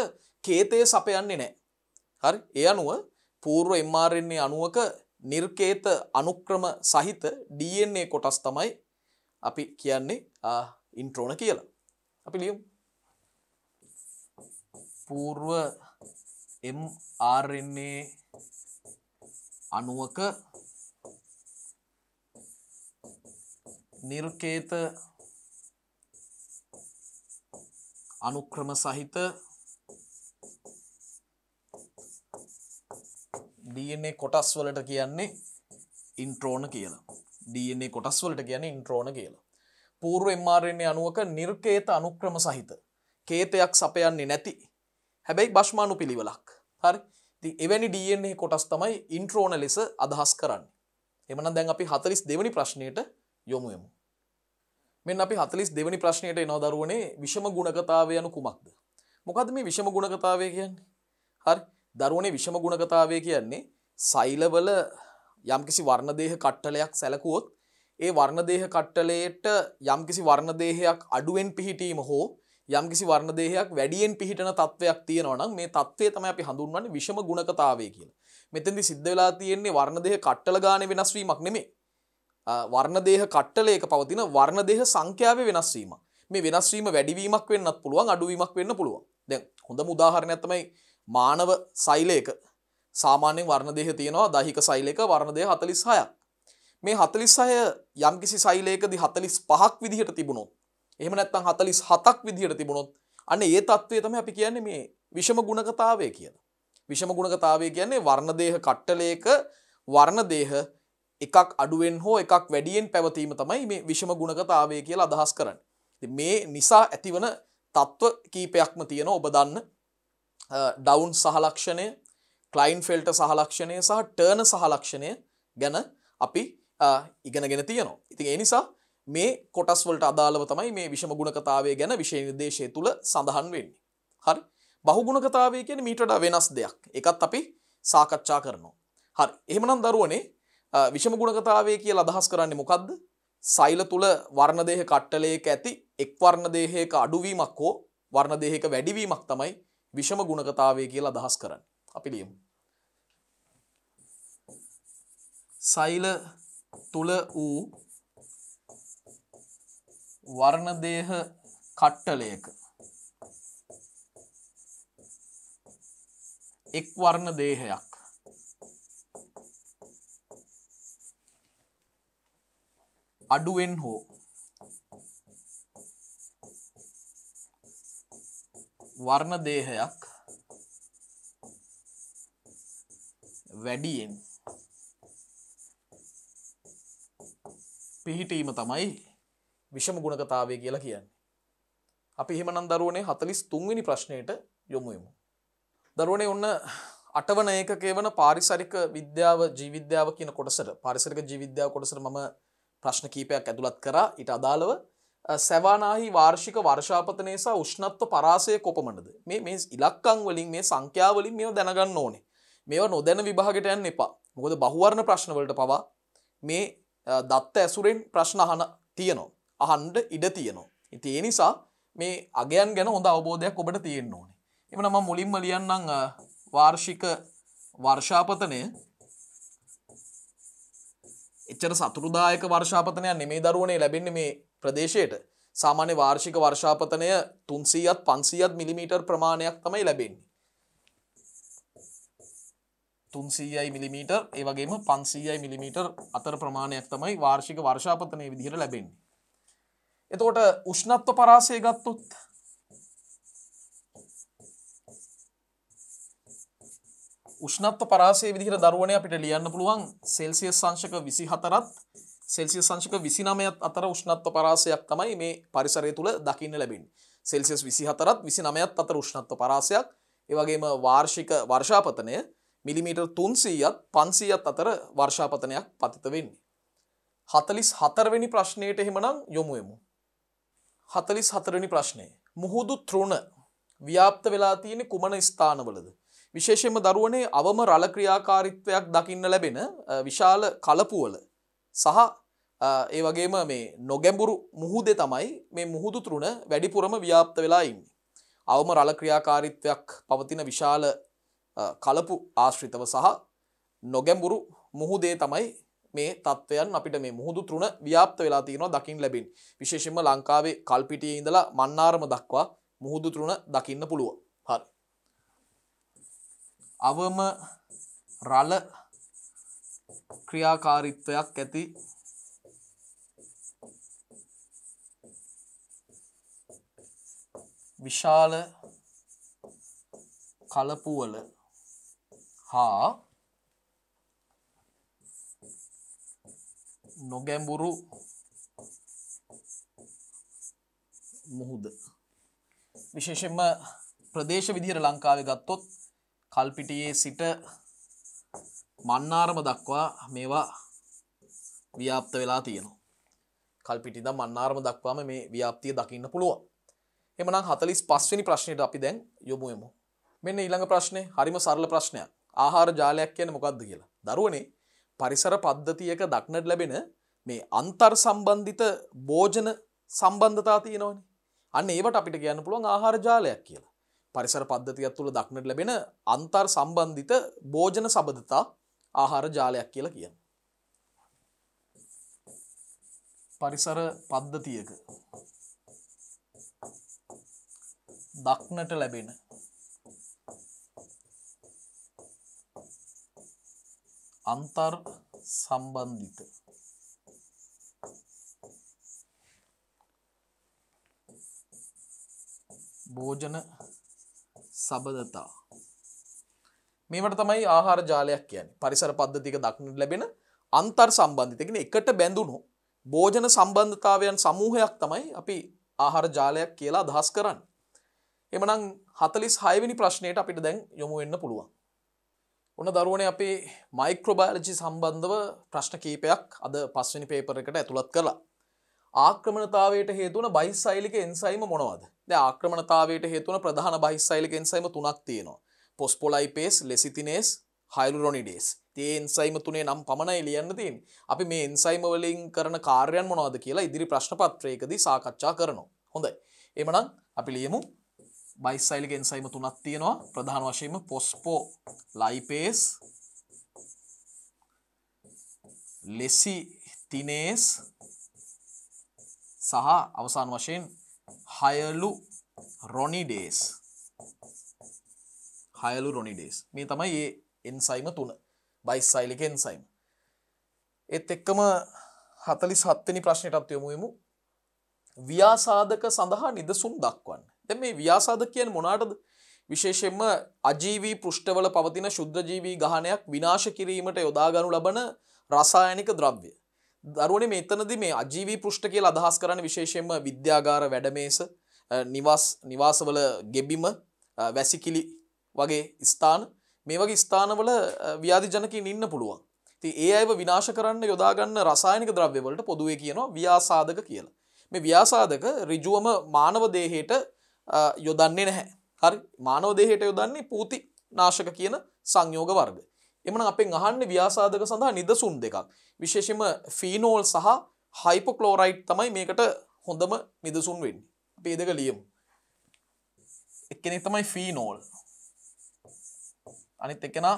S1: කේතය සපයන්නේ නැහැ. හරි? ඒ අනුව පූර්ව mRNA අණුවක නිර්කේත අනුක්‍රම සහිත DNA කොටස් තමයි අපි කියන්නේ ඉන්ට්‍රෝන කියලා අපි ලියමු පූර්ව mRNA අණුවක නිර්කේත අනුක්‍රම සහිත DNA කොටස් වලට කියන්නේ ඉන්ට්‍රෝන කියලා. DNA කොටස් වලට කියන්නේ ඉන්ට්‍රෝන කියලා. පූර්ව mRNA අණුවක නිර්කේත අනුක්‍රම සහිත කේතයක් සපයන්නේ නැති හැබැයි බෂ්මාණු පිළිවෙලක්. හරි. ඉතින් එවැනි DNA කොටස් තමයි ඉන්ට්‍රෝන ලෙස අදහස් කරන්නේ. එමනම් දැන් අපි 42 වෙනි ප්‍රශ්නයට යොමු වෙමු. මෙන්න අපි 42 වෙනි ප්‍රශ්නයට එනවා දරුවනේ විෂම ගුණකතාවය anu කුමක්ද? මොකද්ද මේ විෂම ගුණකතාවය කියන්නේ? හරි. දරුවනේ විෂම ගුණකතාවය කියන්නේ සෛලවල යම්කිසි වර්ණදේහ කට්ටලයක් සැලකුවොත් ඒ වර්ණදේහ කට්ටලයට යම්කිසි වර්ණදේහයක් අඩුවෙන් පිහිටීම හෝ යම්කිසි වර්ණදේහයක් වැඩියෙන් පිහිටන තත්ත්වයක් තියෙනවනම් මේ තත්ත්වය තමයි අපි හඳුන්වන්නේ විෂම ගුණකතාවය කියලා. මෙතෙන්දි සිද්ධ වෙලා තියෙන්නේ වර්ණදේහ කට්ටල ගානේ වෙනස් වීමක් නෙමෙයි. වර්ණදේහ කට්ටලයක පවතින වර්ණදේහ සංඛ්‍යාවේ වෙනස් වීම. මේ වෙනස් වීම වැඩිවීමක් වෙන්නත් පුළුවන් අඩුවීමක් වෙන්න පුළුවන්. දැන් හොඳම උදාහරණයක් තමයි මානව සෛලයක සාමාන්‍යෙන් වර්ණදේහ තියෙනවා දහික සෛලයක වර්ණදය හතලිස් හයක් මේ හතලිස් අය යම්කිසි සෛලයකදි හතලිස් පහක් විදිහට තිබුණොත් එහම නැත්තං හතලිස් හතක් විදිහට තිබුණොත් අන්න ඒ තත්ත්වය තම අපි කියන්නේ මේ විෂම ගුණකතාවය කියන විෂම ගුණකතාවය කියන්නේ වර්ණදේහ කට්ටලයක වර්ණදේහ එකක් අඩුවෙන් හෝ එකක් වැඩියෙන් පැවතීම තමයි මේ විෂම ගුණකතාවය කියලා අදහස් කරන්න මේ නිසා ඇතිවන තත්ත්ව කීපයක්ම තියෙන ඔබ දන්න ඩවුන් සහලක්ෂණය ක්ලයින් ෆෙල්ට සහලක්ෂණය සහ ටර්න සහලක්ෂණය ගැන අපි ඉගෙනගෙන තියෙනවා. ඉතින් ඒ නිසා මේ කොටස්වලට අදාළව තමයි මේ විෂම ගුණකතාවය ගැන විශේෂ නිර්දේශය තුළ සඳහන් වෙන්නේ. හරි. බහුගුණකතාවය කියන්නේ මීට වඩා වෙනස් දෙයක්. ඒකත් අපි සාකච්ඡා කරනවා. හරි. එහෙමනම් දරුවනේ විෂම ගුණකතාවය කියලා අදහස් කරන්නේ මොකද්ද? සෛල තුල වර්ණදේහ කට්ටලයක ඇති එක් වර්ණදේහයක අඩුවීමක් හෝ වර්ණදේහයක වැඩිවීමක් තමයි විෂම ගුණකතාවය කියලා අදහස් කරන්නේ. අපි ලියමු. සෛල තුල වූ වර්ණදේහ කට්ටලයක එක් වර්ණ දේහයක් අඩුවෙන් හෝ වර්ණ දේහයක් වැඩියෙන් පිහිටීම තමයි විෂම ගුණකතාවය කියලා කියන්නේ. අපි එහෙමනම් දරුවනේ 43 වෙනි ප්‍රශ්නයට යොමු වෙමු. දරුවනේ ඔන්න අටවන ඒකකයේ වන පාරිසරික විද්‍යාව ජීවිද්‍යාව කියන කොටසට පාරිසරික ජීවිද්‍යාව කොටසට මම ප්‍රශ්න කීපයක් ඇතුළත් කරා ඊට අදාළව සැවානාහි වාර්ෂික වර්ෂාපතනය සහ උෂ්ණත්ව පරාසය කොපමණද මේ මේ ඉලක්කම් වලින් මේ සංඛ්‍යා වලින් මේව දැනගන්න ඕනේ මේවා නොදැන විභාගයට යන්න එපා මොකද බහුවර්ණ ප්‍රශ්න වලට පවා මේ දත්ත ඇසුරෙන් ප්‍රශ්න අහන තියනවා. අහන්ඩ ඉඩ තියනවා. ඉති ඒ නිසා මේ අගයන් ගැන හොඳ අවබෝධයක් ඔබට තියෙන්න්න ඕනේ. එමනම මුලින්ම ලියන්නං වාර්ෂික වර්ෂාපතනය එච්චර සතුරුදායක වර්ෂාපතනය නෙමේ දරුවනේ ලැබෙන්න මේ ප්‍රදේශයට සාමාන්‍ය වාර්ෂික වර්ෂාපතනය තුන්සීයත් පන්සීයත් මිලිමීටර් ප්‍රමාණයක් තමයි ලැබෙන්නේ. තුන්සීයයි මිලිමීටර් ඒවගේම පන්සීයයි මිලිමීටර් අතර ප්‍රමාණයක් තමයි වාර්ෂික වර්ෂාපතනය විදිහට ලැබෙන්නේ. එතකොට උෂ්ණත්ව පරාසය ගත්තුත් උෂ්ණත්ව පරාසේ විදිහට දරුවනය අපිට ලියන්න පුළුවන් සෙල්සිය සංශක විසි හතරත් සෙල්සිය සංශක විසිනමයත් අතර උෂ්ණත්ව පරාසයක් තමයි මේ පරිසරය තුළ දකින්න ලැබින් සෙල්සියස් විසි හතරත් විසි නමයත් අතර උෂ්ණත්ව පරාසයක් ඒවගේම වාර්ෂික වර්ෂාපතනය මිලිමීටර් තුන්සීයත් පන්සීයත් අතර වර්ෂාපතනයක් පතිත වෙන්නේ. හතලිස් හතරවෙනි ප්‍රශ්නයට එහෙමනම් යොමුයමු. හතලිස් හතරනි ප්‍රශ්නය. මුහුදු තෘණ ව්‍යාප්ත වෙලා තියෙන කුමන ස්ථානවලද. විශේෂයෙන්ම දරුවනේ අවම රල ක්‍රියාකාරිත්වයක් දකින්න ලැබෙන විශාල කලපුවල සහ ඒ වගේම මේ නොගැඹුරු මුහුදේ තමයි මේ මුහුදු තෘණ වැඩිපුරම ව්‍යාප්ත වෙලා ඉන්නේ. අවම රල ක්‍රියාකාරිත්වයක් පවතින විශාල කලපු ආශ්‍රිතව සහ නොගැඹුරු මුහුදේ තමයි මේ තත්ත්වයන් අපිට මේ මුහුදු තෘණ ව්‍යාප්ත වෙලා තියෙනවා දකින්න ලැබෙන. විශේෂයෙන්ම ලංකාවේ කල්පිටියේ ඉඳලා මන්නාරම දක්වා මුහුදු තෘණ දකින්න පුළුවන්. හරි. අවම රළ ක්‍රියාකාරීත්වයක් ඇති විශාල කලපුවල හා නොගැඹුරු මුහුද විශේෂයෙන්ම ප්‍රදේශ විදිහට ලංකාවේ ගත්තොත් කල්පිටියේ සිට මන්නාරම දක්වා මේවා ව්‍යාප්ත වෙලා තියෙනවා. කල්පිටිද මන්නාරම දක්වාම මේ ව්‍යාප්තිය දකින්න පුළුවන්. එමනම් 45 වෙනි ප්‍රශ්නෙට අපි දැන් යොමු වෙමු. මෙන්න ඊළඟ ප්‍රශ්නේ හරිම සරල ප්‍රශ්නයක්. ආහාර ජාලයක් කියන මොකක්ද කියලා. දරුවනේ පරිසර පද්ධතියක දක්නට ලැබෙන මේ අන්තර් සම්බන්ධිත භෝජන සම්බන්ධතා තියෙනවනේ. අන්න ඒවට අපිට කියන්න පුළුවන් ආහාර ජාලයක් කියලා. පරිසර පද්ධතියක් තුළ දක්නට ලැබෙන අන්තර් සම්බන්ධිත භෝජන සබඳතා ආහාර ජාලයක් කියලා කියන්න. පරිසර පද්ධතියක දක්නට ලැබෙන අන්තර් සම්බන්ධිත භෝජන සබඳතා මේවට තමයි ආහාර ජාලයක් කියන්නේ පරිසර පද්ධතික දක්නට ලැබෙන අන්තර් සම්බන්ධිතගෙන එකට බැඳුණු භෝජන සම්බන්ධතාවයන් සමූහයක් තමයි අපි ආහාර ජාලයක් කියලා අදහස් කරන්න. එමනම් හතලිස් හයවිනි ප්‍රශ්නයට අපිට දැන් යොමු වෙන්න පුළුවන්. ඔන්න දරුවනේ අපේ මයික්‍රෝබයලජි සම්බන්ධව ප්‍රශ්න කීපයක් අද පස්වෙනි පේපර එකට ඇතුළත් කරලා. ආක්‍රමණතාවයට හේතුවන බයිස්සයිලික එන්සයිම මොනවද? දැන් ආක්‍රමණතාවයට හේතුවන ප්‍රධාන බයිස්සයිලික එන්සයිම තුනක් තියෙනවා. පොස්පොලයිපේස්, ලෙසිතිනේස්, හයිලුරොනිඩේස්. මේ එන්සයිම තුනේ නම් පමණයි ලියන්න තියෙන්නේ. අපි මේ එන්සයිම වලින් කරන කාර්යයන් මොනවද කියලා ඉදිරි ප්‍රශ්න පත්‍රයකදී සාකච්ඡා කරනවා. හොඳයි. එහෙමනම් අපි ලියමු බයිසයිලික එන්සයිම තුනක් තියෙනවා ප්‍රධාන වශයෙන්ම පොස්පෝ ලයිපේස් ලෙසි තිනේස් සහ අවසාන වශයෙන් හයලු රොනිඩේස් හයලු රොනිඩේස් මේ තමයි ඒ එන්සයිම තුන බයිසයිලික එන්සයිම් එත් එක්කම හතලි සත්වනි ප්‍රශ්නයටත් යොමුයමු ව්‍යාසාධක සඳහා නිදසුන් දක්වන්න දැන් මේ ව්‍යාසාද කියන්නේ මොනකටද? විශේෂයෙන්ම අජීවී පෘෂ්ඨවල පවතින ශුද්ධජීවී ගහනයක් විනාශ කිරීමට යොදාගනු ලබන රසායනික ද්‍රව්‍ය. දරුවනේ මෙතනදී මේ අජීවී පෘෂ්ඨ කියලා අදහස් කරන්නේ විශේෂයෙන්ම විද්‍යාගාර වැඩමේස නිවාස නිවාසවල ගෙබිම වැසිකිලි වගේ ස්ථාන මේ වගේ ස්ථානවල ව්‍යාධිජනකින් ඉන්න පුළුවන්. ඉතින් ඒ අයව විනාශ කරන්න යොදාගන්න රසායනික ද්‍රව්‍ය වලට පොදුවේ කියනවා ව්‍යාසාධක කියලා. මේ ව්‍යාසාධක ඍජුවම මානව දේහයට යොදන්නේ නැහැ. හරි මානව දේහයට යොදන්නේ පූති නාශක කියන සංයෝග වර්ග. එමනම් අපෙන් අහන්නේ ව්‍යාසාධක සඳහා නිදසුන් දෙකක්. විශේෂයෙන්ම ෆීනෝල් සහ හයිපොක්ලෝරයිඩ් තමයි මේකට හොඳම නිදසුන් වෙන්නේ. අපි දෙක ලියමු. එක්කෙනෙක් තමයි ෆීනෝල්. අනිත් එක්කෙනා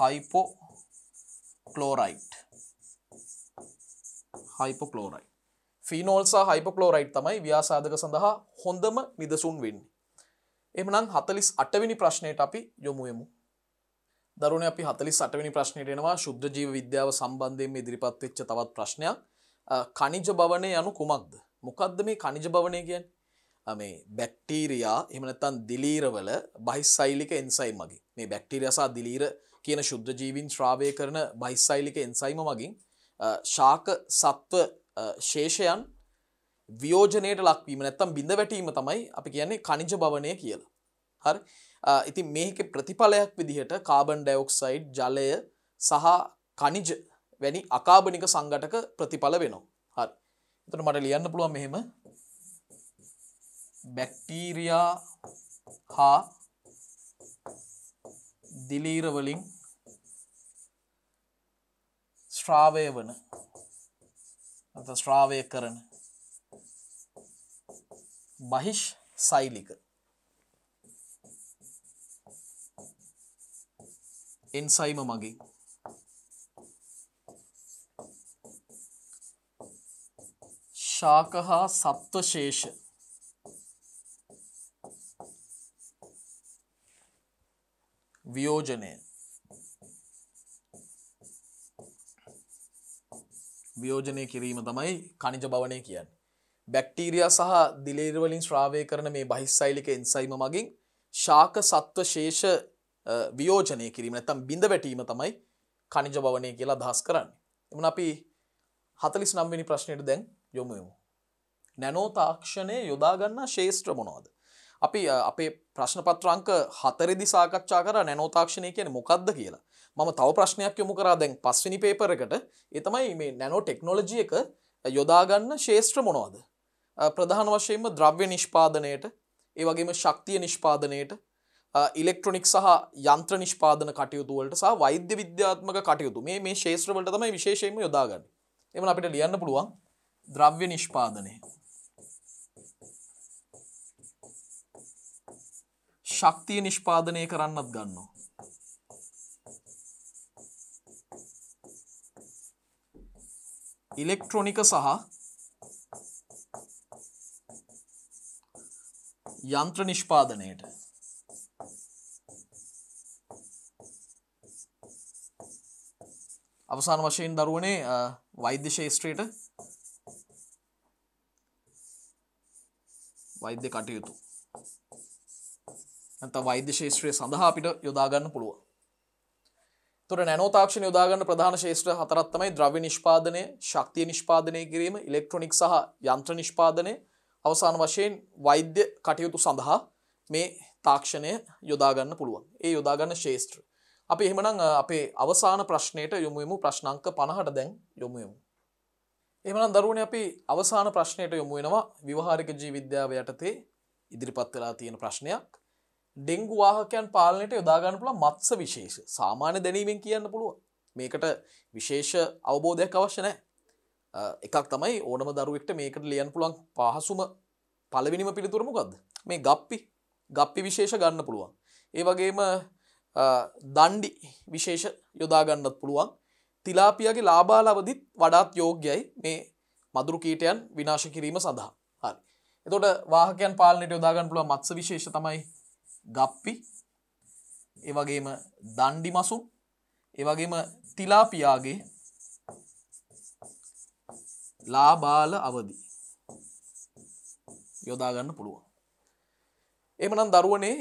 S1: හයිපොක්ලෝරයිඩ්. හයිපොක්ලෝරයිඩ් ෆිනෝල්සා හයිපකලෝරයිට් තමයි ව්‍යාසාධක සඳහා හොඳම නිදසුන් වෙන්නේ. එමනම් හතලිස් අටවිනි ප්‍රශ්නයට අපි යොමුයමු. දරුණ අපි හතලි සටවනි ප්‍රශ්නයටෙනවා ශුද්ධ ජීව විද්‍යාව සම්බන්ධයෙන් ඉදිරිපත් වෙච්ච තවත් ප්‍රශ්නයක් කනිජ භවනය යනු කුමක්ද. මොකක්ද මේ කනිජ භවනය කියන් මේ බැක්ටීරයා එමනතන් දිලීරවල බහිස්සයිලික එන්සයි මගේ මේ බැක්ටීරයසා දිලීර කියන ශුද්ධ ජීවින් ශ්‍රාවය කරන බහිස්සයිලික එන්සයිම මගින් ශාක සත්ව ශේෂයන් වියෝජනයට ලක්වීම නැත්තම් බිඳ වැටීම තමයි අපි කියන්නේ කනිජ භවනය කියලා. හරි ඉති මේක ප්‍රතිඵලයක් විදිහට කාබන් ඩයොක්සයිඩ් ජලය සහ කනිජ වැනි අකාබනික සංගටක ප්‍රතිඵල වෙනවා. හරි එතට මට ලියන්න පුළුවන් මෙහෙම බැක්ටීරයා හා දිලීරවලින් ශ්‍රාවය වන ශ්‍රාවය කරන බහිෂ් සෛලික එන්සයිම මගින් ශාක හා සත්ව ශේෂ වියෝජනය වියෝජනය කිරීම තමයි කනිජ බවනය කියන්න. බැක්ටීරයා සහ දිලේරවලින් ශ්‍රාවය කරන මේ බහිස්සයිලික එන්සයිම මගින් ශාක සත්ව ශේෂ වියෝජනය කිරීම නැතම් බිඳ වැටීම තමයි කනිජ බවනය කියලා දහස් කරන්න. එමන අපි හතලිස් නම්වෙනි ප්‍රශ්නයට දැන් යොමුයමු. නැනෝ තාක්ෂණය යොදාගන්න ශේෂත්‍ර මොනවාද. අපි අපේ ප්‍රශ්නපත්‍රංක හතරදි සාකච්ඡා කර නැනෝතාක්ෂණය කියන මොකක්ද කියලා මම තව ප්‍රශ්නයක් යොමු කරා දැන් පස්වෙනි පේපරකට ඒ තමයි මේ නැනෝ ටෙක්නොලජි එක යොදාගන්න ශේෂ්ත්‍ර මොනවද ප්‍රධාන වශයෙන්ම ද්‍රව්‍ය නිෂ්පාදනයට ඒ වගේම ශක්තිය නිෂ්පාදනයට ඉලෙක්ට්‍රොනික් සහ යන්ත්‍ර නිෂ්පාදන කටයුතුවලට සහ වෛද්‍ය විද්‍යාත්මක කටයුතු මේ මේ ශේත්‍රවලට තමයි විශේෂයෙන්ම යොදාගන්න එම අපිට ලියන්න පුළුවන් ද්‍රව්‍ය නිෂ්පාදනය ශක්තිය නිෂ්පාදනය කරන්නත් ගන්නවා ඉලෙක්ට්‍රොනික සහ යන්ත්‍ර නිෂ්පාදනයට අවසාන වශයෙන් දරුවනේ වෛද්‍ය ශේෂත්‍රයට වෛද්‍ය කටයුතු ඇත වෛද්‍ය ශේෂත්‍රය සඳහා අපිට යොදාගන්න පුළුවන් තොර නැනෝ තාක්ෂණ යොදාගන්න ප්‍රධාන ශේෂත්‍ර හතරක් තමයි ද්‍රව්‍ය නිෂ්පාදනය, ශක්තිය නිෂ්පාදනය කිරීම, ඉලෙක්ට්‍රොනික සහ යන්ත්‍ර නිෂ්පාදනය, අවසාන වශයෙන් වෛද්‍ය කටයුතු සඳහා මේ තාක්ෂණය යොදාගන්න පුළුවන්. ඒ යොදාගන්න ශේෂත්‍ර. අපි එහෙමනම් අපේ අවසාන ප්‍රශ්නයට යොමු වෙමු ප්‍රශ්නාංක 50ට දැන් යොමු වෙමු. එහෙමනම් දරුවනේ අපි අවසාන ප්‍රශ්නයට යොමු වෙනවා විවහාරික ජීව විද්‍යාව යටතේ ඉදිරිපත් වෙලා තියෙන ප්‍රශ්නයක්. ඩෙංගු වාහකයන් පාලනයට යොදාගන්න පුළ මත්ස විශේෂ සාමාන්‍ය දැනීමෙන් කියන්න පුළුව මේකට විශේෂ අවබෝධයක් අවශ්‍ය නෑ එකක් තමයි ඕනම දරුවෙක්ට මේකට ලියන් පුළන් පහසුම පලවිනිම පිළිතුරමකක්ද මේ ගප්පි ගප්පි විශේෂ ගන්න පුළුවන් ඒ වගේම දණ්ඩි විශේෂ යොදාගන්නත් පුළුවන් තිලාපියගේ ලාබාලවදිත් වඩාත් යෝග්‍යයි මේ මදුරු කීටයන් විනාශ කිරීම සඳහා හරි එතොට වාහකයන් පාලනයට යොදාගන්න පුළුව මත්ස විශේෂ තමයි ගප්පි ඒ වගේම දණ්ඩි මසුන් ඒ වගේම තිලාපියාගේ ලාබාල අවදි යොදා ගන්න පුළුවන්. එමනම් දරුවනේ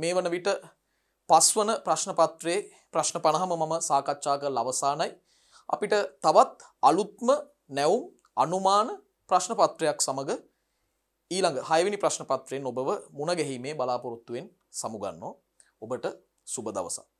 S1: මේ වන විට පස්වන ප්‍රශ්න පත්‍රයේ ප්‍රශ්න 50ම මම සාකච්ඡා කරලා අවසానයි. අපිට තවත් අලුත්ම නැවුම් අනුමාන ප්‍රශ්න පත්‍රයක් සමග ඊළඟ හයවිනි ප්‍රශ්න පත්‍රයෙන් ඔබව මුණගැහීමේ බලාපොරොත්තුවෙන් සමුගන්නෝ ඔබට සුබ දවසක්